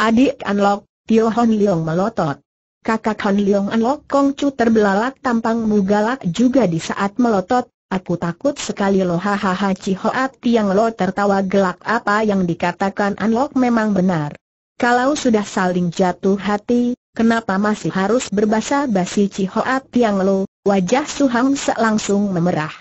Adik Lok, Tio Han Leong melotot. Kakak Hon Leong Lok Kong Chu terbelalak tampang mugalak juga di saat melotot, Aku takut sekali loh hahaha Cihoat Tiang Lo tertawa gelak apa yang dikatakan Anlok memang benar. Kalau sudah saling jatuh hati, kenapa masih harus berbahasa basi Cihoat Tiang Lo? Wajah Suhang Se langsung memerah.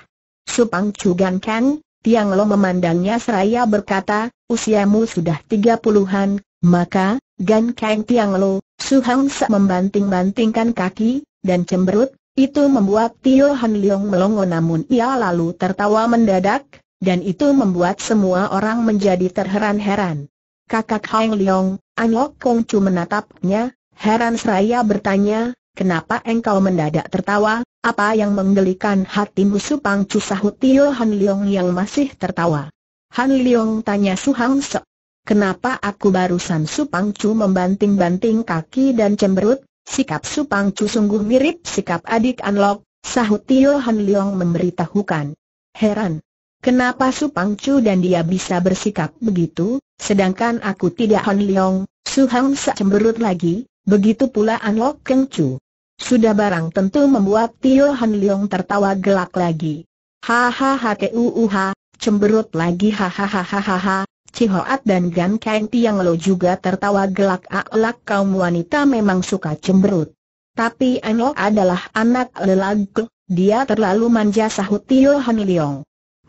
Supang Cugan Kan, Tiang Lo memandangnya seraya berkata, usiamu sudah tiga puluhan, maka, Gan Kang Tiang Lo, Suhang Se membanting-bantingkan kaki, dan cemberut, itu membuat Tio Han Leong melongo namun ia lalu tertawa mendadak, dan itu membuat semua orang menjadi terheran-heran. Kakak Hang Leong, Anlok Kong Chu menatapnya, heran seraya bertanya, kenapa engkau mendadak tertawa, apa yang menggelikan hatimu Supang Chu sahut Tio Han Leong yang masih tertawa. Han Leong tanya Su Hang Sek, kenapa aku barusan Supang Chu membanting-banting kaki dan cemberut, Sikap Supang Chu sungguh mirip sikap adik Anlok, sahut Tio Han Leong memberitahukan. Heran, Kenapa Supang Chu dan dia bisa bersikap begitu, sedangkan aku tidak Han Leong, Su Hang Sa cemberut lagi, begitu pula Anlok Keng Chu. Sudah barang tentu membuat Tio Han Leong tertawa gelak lagi. Hahaha keuuha, cemberut lagi hahaha, Cihoat dan Gan Kang Tiang Lo juga tertawa gelak Aelak kaum wanita memang suka cemberut. Tapi Lo adalah anak lelag, dia terlalu manja sahut Tio Han Leong.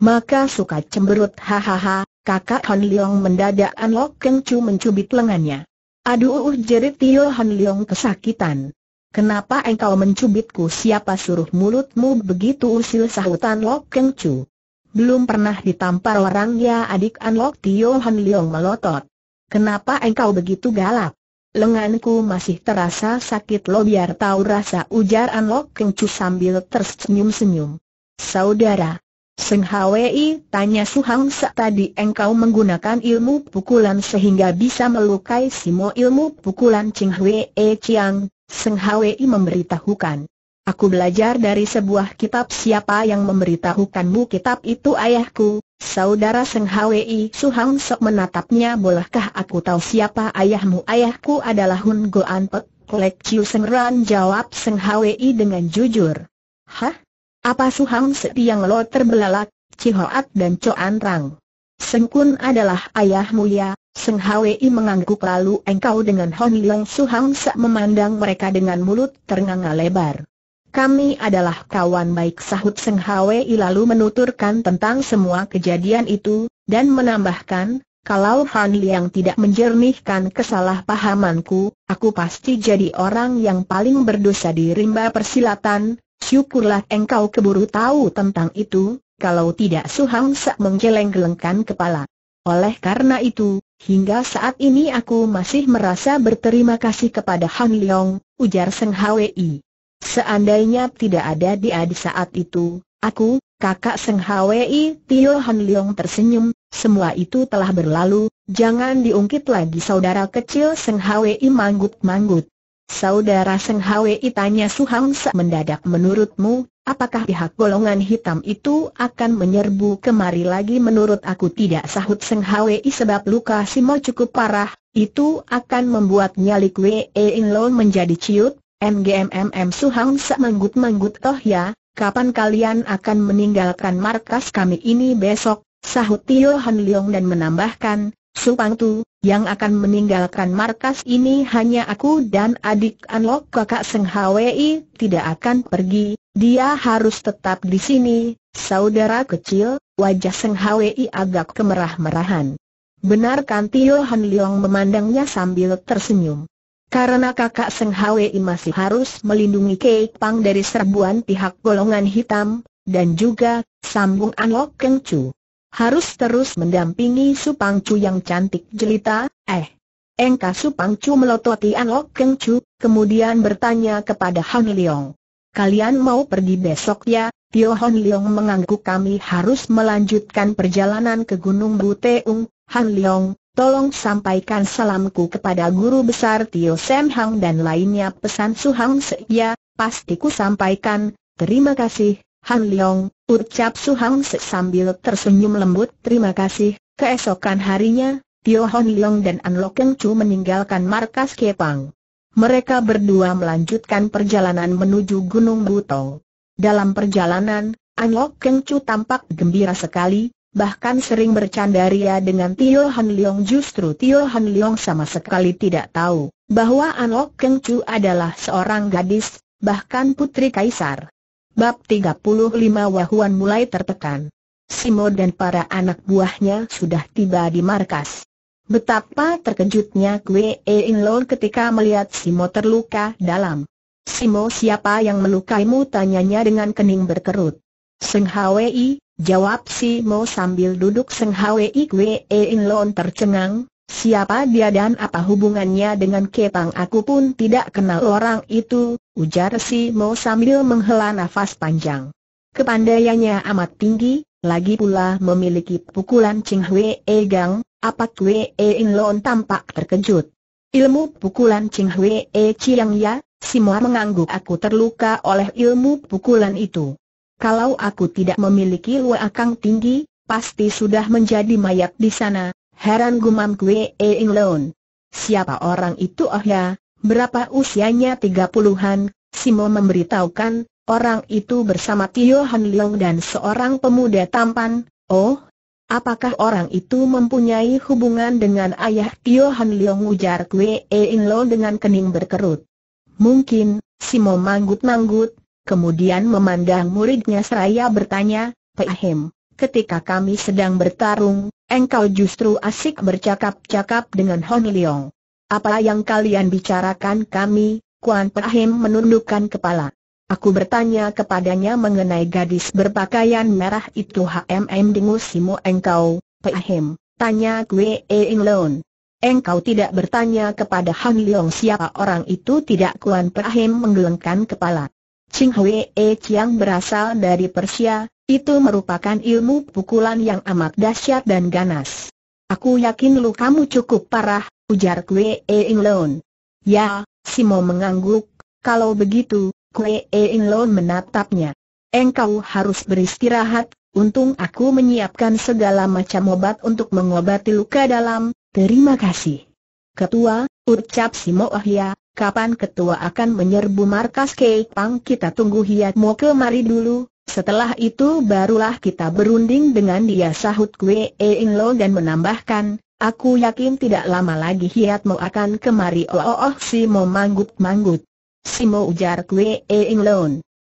Maka suka cemberut hahaha, kakak Han Leong mendadak Keng kencu mencubit lengannya. Aduh uh, jerit Tio Han Leong kesakitan. Kenapa engkau mencubitku siapa suruh mulutmu begitu usil sahutan Lo kencu belum pernah ditampar orang ya adik Anlok Tio Han Leong melotot. Kenapa engkau begitu galak? Lenganku masih terasa sakit lo biar tahu rasa ujar Anlok Kengcu sambil tersenyum-senyum. Saudara, Seng Hwi tanya Su Sa tadi engkau menggunakan ilmu pukulan sehingga bisa melukai Simo ilmu pukulan Ching Hwe Chiang, Seng Hwi memberitahukan. Aku belajar dari sebuah kitab siapa yang memberitahukanmu kitab itu ayahku, saudara Seng Hwi Suhang Sok menatapnya bolehkah aku tahu siapa ayahmu ayahku adalah Hun Go An Pek, Lek Chiu Seng Ran jawab Seng Hwi dengan jujur. Hah? Apa Suhang yang Lo terbelalak, Cihoat dan Cho An Rang? Seng Kun adalah ayahmu ya, Seng Hwi mengangguk lalu engkau dengan Hon Su Suhang sok memandang mereka dengan mulut ternganga lebar. Kami adalah kawan baik sahut Seng Hwei lalu menuturkan tentang semua kejadian itu, dan menambahkan, kalau Han Liang tidak menjernihkan kesalahpahamanku, aku pasti jadi orang yang paling berdosa di rimba persilatan, syukurlah engkau keburu tahu tentang itu, kalau tidak Su Hang Sak menggeleng-gelengkan kepala. Oleh karena itu, hingga saat ini aku masih merasa berterima kasih kepada Han Liang, ujar Seng Hwei. Seandainya tidak ada dia di saat itu, aku, kakak Seng Hwi Tio Han Leong tersenyum, semua itu telah berlalu, jangan diungkit lagi saudara kecil Seng Hwi manggut-manggut. Saudara Seng Hwi tanya Hang Sa mendadak menurutmu, apakah pihak golongan hitam itu akan menyerbu kemari lagi menurut aku tidak sahut Seng Hwi sebab luka Simo cukup parah, itu akan membuat nyali Kwe In Lon menjadi ciut, MGMMM Suhang Sak menggut-menggut toh ya, kapan kalian akan meninggalkan markas kami ini besok, sahut Tio Han Leong dan menambahkan, Supang Tu, yang akan meninggalkan markas ini hanya aku dan adik Anlok kakak Seng Hwi tidak akan pergi, dia harus tetap di sini, saudara kecil, wajah Seng Hwi agak kemerah-merahan. Benarkan Tio Han Leong memandangnya sambil tersenyum. Karena kakak Seng Hwi masih harus melindungi Kei Pang dari serbuan pihak golongan hitam, dan juga, sambung Anok Keng Chu. Harus terus mendampingi Supang Chu yang cantik jelita, eh. Engka Supang Chu melototi Anok Keng Chu, kemudian bertanya kepada Han Leong. Kalian mau pergi besok ya? Tio Han Leong mengangguk kami harus melanjutkan perjalanan ke Gunung Buteung, Han Leong, Tolong sampaikan salamku kepada guru besar Tio Sam Hang dan lainnya pesan Su Hang Ya, pasti ku sampaikan, terima kasih, Han Leong, ucap Su Hang Se sambil tersenyum lembut terima kasih, keesokan harinya, Tio Han Leong dan An Lo Keng Chu meninggalkan markas Kepang. Mereka berdua melanjutkan perjalanan menuju Gunung Butong. Dalam perjalanan, An Lo Keng Chu tampak gembira sekali, bahkan sering bercanda ria dengan Tio Han Leong justru Tio Han Leong sama sekali tidak tahu bahwa Anok Keng Chu adalah seorang gadis, bahkan putri kaisar. Bab 35 Wahuan mulai tertekan. Simo dan para anak buahnya sudah tiba di markas. Betapa terkejutnya Kwe e In Lo ketika melihat Simo terluka dalam. Simo siapa yang melukaimu tanyanya dengan kening berkerut. Seng Hwi, Jawab si Mo sambil duduk Seng Hwe Ikwe In Lon tercengang, siapa dia dan apa hubungannya dengan Kepang aku pun tidak kenal orang itu, ujar si Mo sambil menghela nafas panjang. Kepandaiannya amat tinggi, lagi pula memiliki pukulan Ching Hwe E Gang, apa Kwe E In Lon tampak terkejut. Ilmu pukulan Ching Hwe E Chiang Ya, si Mo mengangguk aku terluka oleh ilmu pukulan itu. Kalau aku tidak memiliki luakang tinggi, pasti sudah menjadi mayat di sana, heran gumam Kwe e Lon. Siapa orang itu oh ya, berapa usianya tiga puluhan, Simo memberitahukan, orang itu bersama Tio Han Leong dan seorang pemuda tampan, oh, apakah orang itu mempunyai hubungan dengan ayah Tio Han Leong ujar Kwe e Lon dengan kening berkerut. Mungkin, Simo manggut-manggut, kemudian memandang muridnya seraya bertanya, Pak Ahem, ketika kami sedang bertarung, engkau justru asik bercakap-cakap dengan Hon Leong. Apa yang kalian bicarakan kami, Kuan Ahem menundukkan kepala. Aku bertanya kepadanya mengenai gadis berpakaian merah itu HMM dengusimu engkau, Pak Ahem, tanya Kwe Eing Leon. Engkau tidak bertanya kepada Han Leong siapa orang itu tidak Kuan Pahim menggelengkan kepala. Ching Hwe E Chiang berasal dari Persia, itu merupakan ilmu pukulan yang amat dahsyat dan ganas. Aku yakin lu kamu cukup parah, ujar Kue E In Lon. Ya, Simo mengangguk, kalau begitu, Kue E In Lon menatapnya. Engkau harus beristirahat, untung aku menyiapkan segala macam obat untuk mengobati luka dalam, terima kasih. Ketua, ucap Simo Ahya, kapan ketua akan menyerbu markas Pang? kita tunggu Mo kemari dulu, setelah itu barulah kita berunding dengan dia sahut Kwe In Lo dan menambahkan, aku yakin tidak lama lagi Mo akan kemari oh oh, oh si Mo manggut-manggut. Mo ujar Kwe In Lo.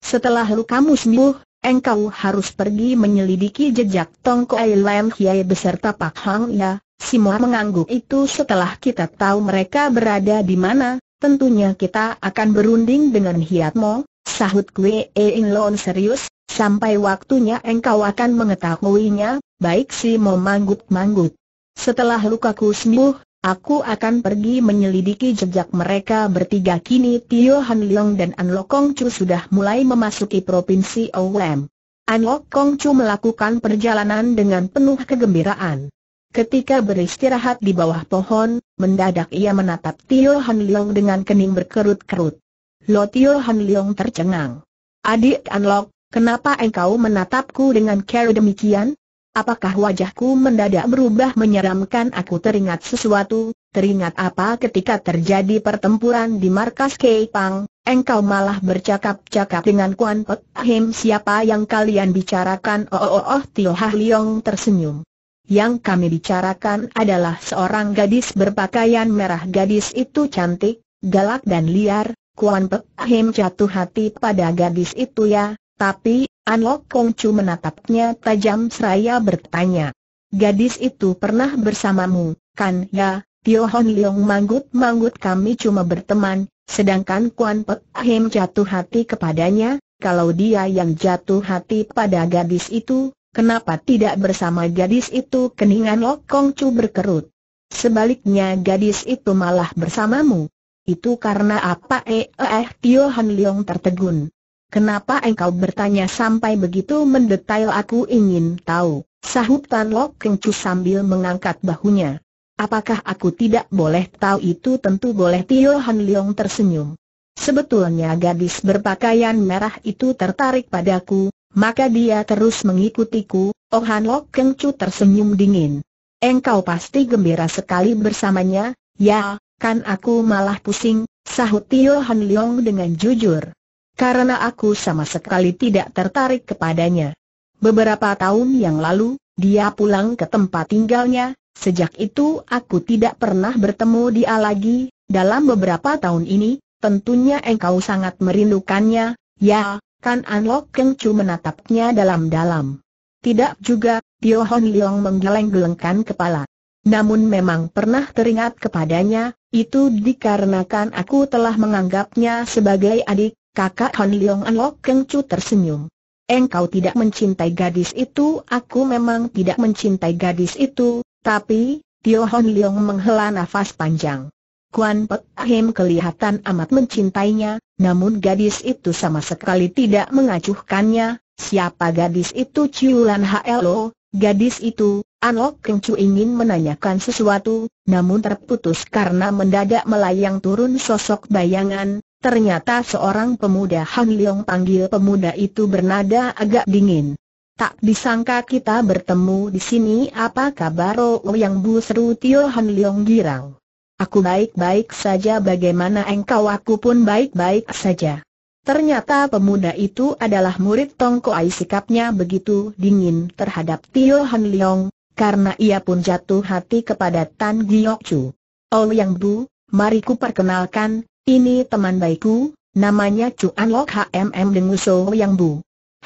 Setelah lu kamu sembuh, engkau harus pergi menyelidiki jejak Tong Koai Lam Hiai beserta Pak Hang Ya. mau mengangguk itu setelah kita tahu mereka berada di mana, tentunya kita akan berunding dengan Hiatmo, sahut Kwe In Lon serius, sampai waktunya engkau akan mengetahuinya, baik si memanggut-manggut. Setelah lukaku sembuh, aku akan pergi menyelidiki jejak mereka bertiga kini Tio Han Leong dan An Lokong Chu sudah mulai memasuki provinsi Owem. An Lokong Chu melakukan perjalanan dengan penuh kegembiraan. Ketika beristirahat di bawah pohon, mendadak ia menatap Tio Han Leong dengan kening berkerut-kerut. Lo Tio Han Leong tercengang. Adik Anlok, kenapa engkau menatapku dengan cara demikian? Apakah wajahku mendadak berubah menyeramkan aku teringat sesuatu, teringat apa ketika terjadi pertempuran di markas Keipang, engkau malah bercakap-cakap dengan Kuan Pek Him siapa yang kalian bicarakan oh oh oh Tio Han Leong tersenyum. Yang kami bicarakan adalah seorang gadis berpakaian merah Gadis itu cantik, galak dan liar Kuan Pek Him jatuh hati pada gadis itu ya Tapi, An Lok Kong Chu menatapnya tajam seraya bertanya Gadis itu pernah bersamamu, kan ya? Tio Hon Leong manggut-manggut kami cuma berteman, sedangkan Kuan Pek Him jatuh hati kepadanya, kalau dia yang jatuh hati pada gadis itu, Kenapa tidak bersama gadis itu keningan Lok Kong Chu berkerut? Sebaliknya gadis itu malah bersamamu. Itu karena apa eh eh Tio Han Leong tertegun. Kenapa engkau bertanya sampai begitu mendetail aku ingin tahu, sahut Tan Lok Keng Chu sambil mengangkat bahunya. Apakah aku tidak boleh tahu itu tentu boleh Tio Han Leong tersenyum. Sebetulnya gadis berpakaian merah itu tertarik padaku, maka dia terus mengikutiku, Oh Han Lok Keng Chu tersenyum dingin. Engkau pasti gembira sekali bersamanya, ya, kan aku malah pusing, sahut Tio Han Leong dengan jujur. Karena aku sama sekali tidak tertarik kepadanya. Beberapa tahun yang lalu, dia pulang ke tempat tinggalnya, sejak itu aku tidak pernah bertemu dia lagi, dalam beberapa tahun ini, tentunya engkau sangat merindukannya, ya, Kan Anlok Lok menatapnya dalam-dalam. Tidak juga, Tio Hon Leong menggeleng-gelengkan kepala. Namun memang pernah teringat kepadanya, itu dikarenakan aku telah menganggapnya sebagai adik, kakak Hon Leong An Lok tersenyum. Engkau tidak mencintai gadis itu, aku memang tidak mencintai gadis itu, tapi, Tio Hon Leong menghela nafas panjang. Kuan Pek Ahim kelihatan amat mencintainya, namun gadis itu sama sekali tidak mengacuhkannya, siapa gadis itu Ciulan HLO, gadis itu, Anok Keng Chu ingin menanyakan sesuatu, namun terputus karena mendadak melayang turun sosok bayangan, ternyata seorang pemuda Han Leong panggil pemuda itu bernada agak dingin. Tak disangka kita bertemu di sini apa kabar Oh, oh yang Bu seru Tio Han Leong girang. Aku baik-baik saja bagaimana engkau aku pun baik-baik saja. Ternyata pemuda itu adalah murid Tong Koai sikapnya begitu dingin terhadap Tio Han Leong, karena ia pun jatuh hati kepada Tan Giok Chu. Oh Yang Bu, mari ku perkenalkan, ini teman baikku, namanya Chu An Lok HMM So oh, Yang Bu.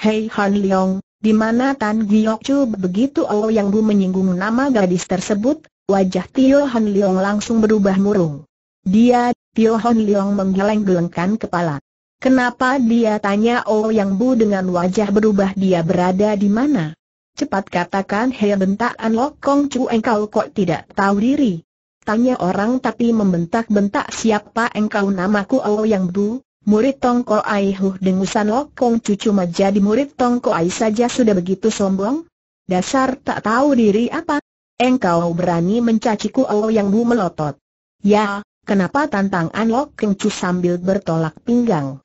Hei Han Leong, di mana Tan Giok Chu begitu Oh Yang Bu menyinggung nama gadis tersebut, Wajah Tio Han Leong langsung berubah murung. Dia, Tio Han Leong menggeleng-gelengkan kepala. Kenapa dia tanya Oh Yang Bu dengan wajah berubah dia berada di mana? Cepat katakan hei bentak An Lok Kong Chu engkau kok tidak tahu diri. Tanya orang tapi membentak-bentak siapa engkau namaku Oh Yang Bu, Murid Tongko Ai Huh dengusan Lok Kong Chu cuma jadi murid Tongko Ai saja sudah begitu sombong? Dasar tak tahu diri apa? Engkau berani mencaciku Oh Yang Bu melotot. Ya, kenapa tantang An Lok Keng Chu sambil bertolak pinggang.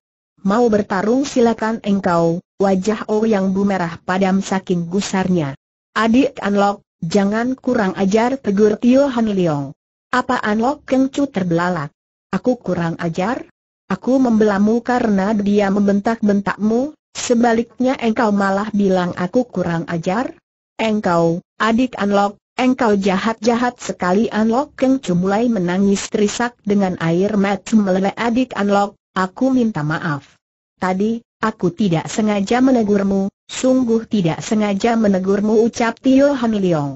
Mau bertarung silakan engkau, wajah Oh Yang Bu merah padam saking gusarnya. Adik An jangan kurang ajar tegur Tio Han Leong. Apa An Lok Keng Chu terbelalak? Aku kurang ajar? Aku membelamu karena dia membentak-bentakmu, sebaliknya engkau malah bilang aku kurang ajar? Engkau, adik Anlok, Engkau jahat-jahat sekali Anlok Keng Chu mulai menangis terisak dengan air mata meleleh adik Anlok, aku minta maaf. Tadi, aku tidak sengaja menegurmu, sungguh tidak sengaja menegurmu ucap Tio Han Leong.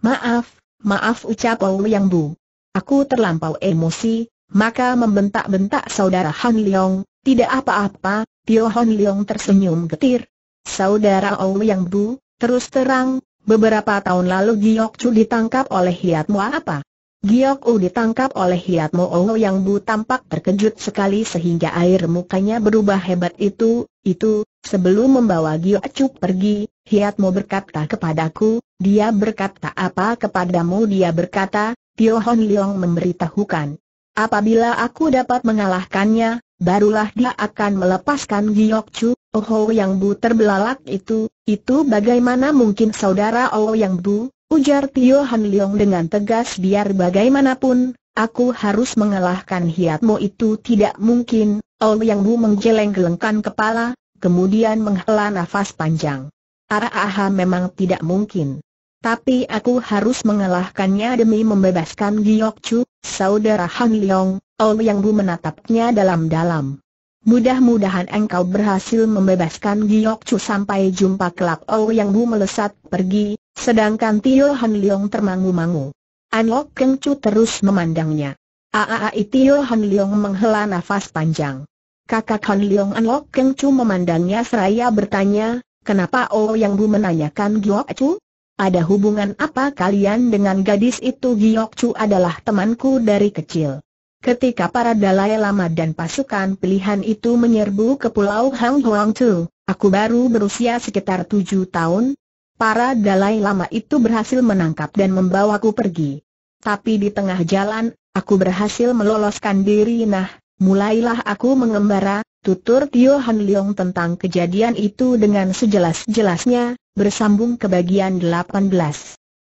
Maaf, maaf ucap Ou Yang Bu. Aku terlampau emosi, maka membentak-bentak saudara Han Leong, tidak apa-apa, Tio Han Leong tersenyum getir. Saudara Ou Yang Bu, terus terang, Beberapa tahun lalu Giok Chu ditangkap oleh Hiat Mo apa? Giok U ditangkap oleh Hiat Mo Ongo yang Bu tampak terkejut sekali sehingga air mukanya berubah hebat itu, itu, sebelum membawa Giok Chu pergi, Hiat Mo berkata kepadaku, dia berkata apa kepadamu dia berkata, Tio Hon Leong memberitahukan. Apabila aku dapat mengalahkannya, barulah dia akan melepaskan Giok Chu, Oh Yang Bu terbelalak itu, itu bagaimana mungkin saudara Oh Yang Bu, ujar Tio Han Leong dengan tegas biar bagaimanapun, aku harus mengalahkan hiatmu itu tidak mungkin, Oh Yang Bu menggeleng-gelengkan kepala, kemudian menghela nafas panjang. Araha ah, ah, memang tidak mungkin. Tapi aku harus mengalahkannya demi membebaskan Giok Chu, saudara Han Leong, Oh Yang Bu menatapnya dalam-dalam. Mudah-mudahan engkau berhasil membebaskan Giok Chu sampai jumpa kelak Oh Yang Bu melesat pergi, sedangkan Tio Han Leong termangu-mangu. Anok Keng Chu terus memandangnya. Aaai Tio Han Leong menghela nafas panjang. Kakak Han Leong Anok Keng Chu memandangnya seraya bertanya, kenapa Oh Yang Bu menanyakan Giok Chu? Ada hubungan apa kalian dengan gadis itu Giok Chu adalah temanku dari kecil. Ketika para Dalai Lama dan pasukan pilihan itu menyerbu ke Pulau Hang Huang Tu, aku baru berusia sekitar tujuh tahun. Para Dalai Lama itu berhasil menangkap dan membawaku pergi. Tapi di tengah jalan, aku berhasil meloloskan diri nah, mulailah aku mengembara, tutur Tio Han Leong tentang kejadian itu dengan sejelas-jelasnya, bersambung ke bagian 18.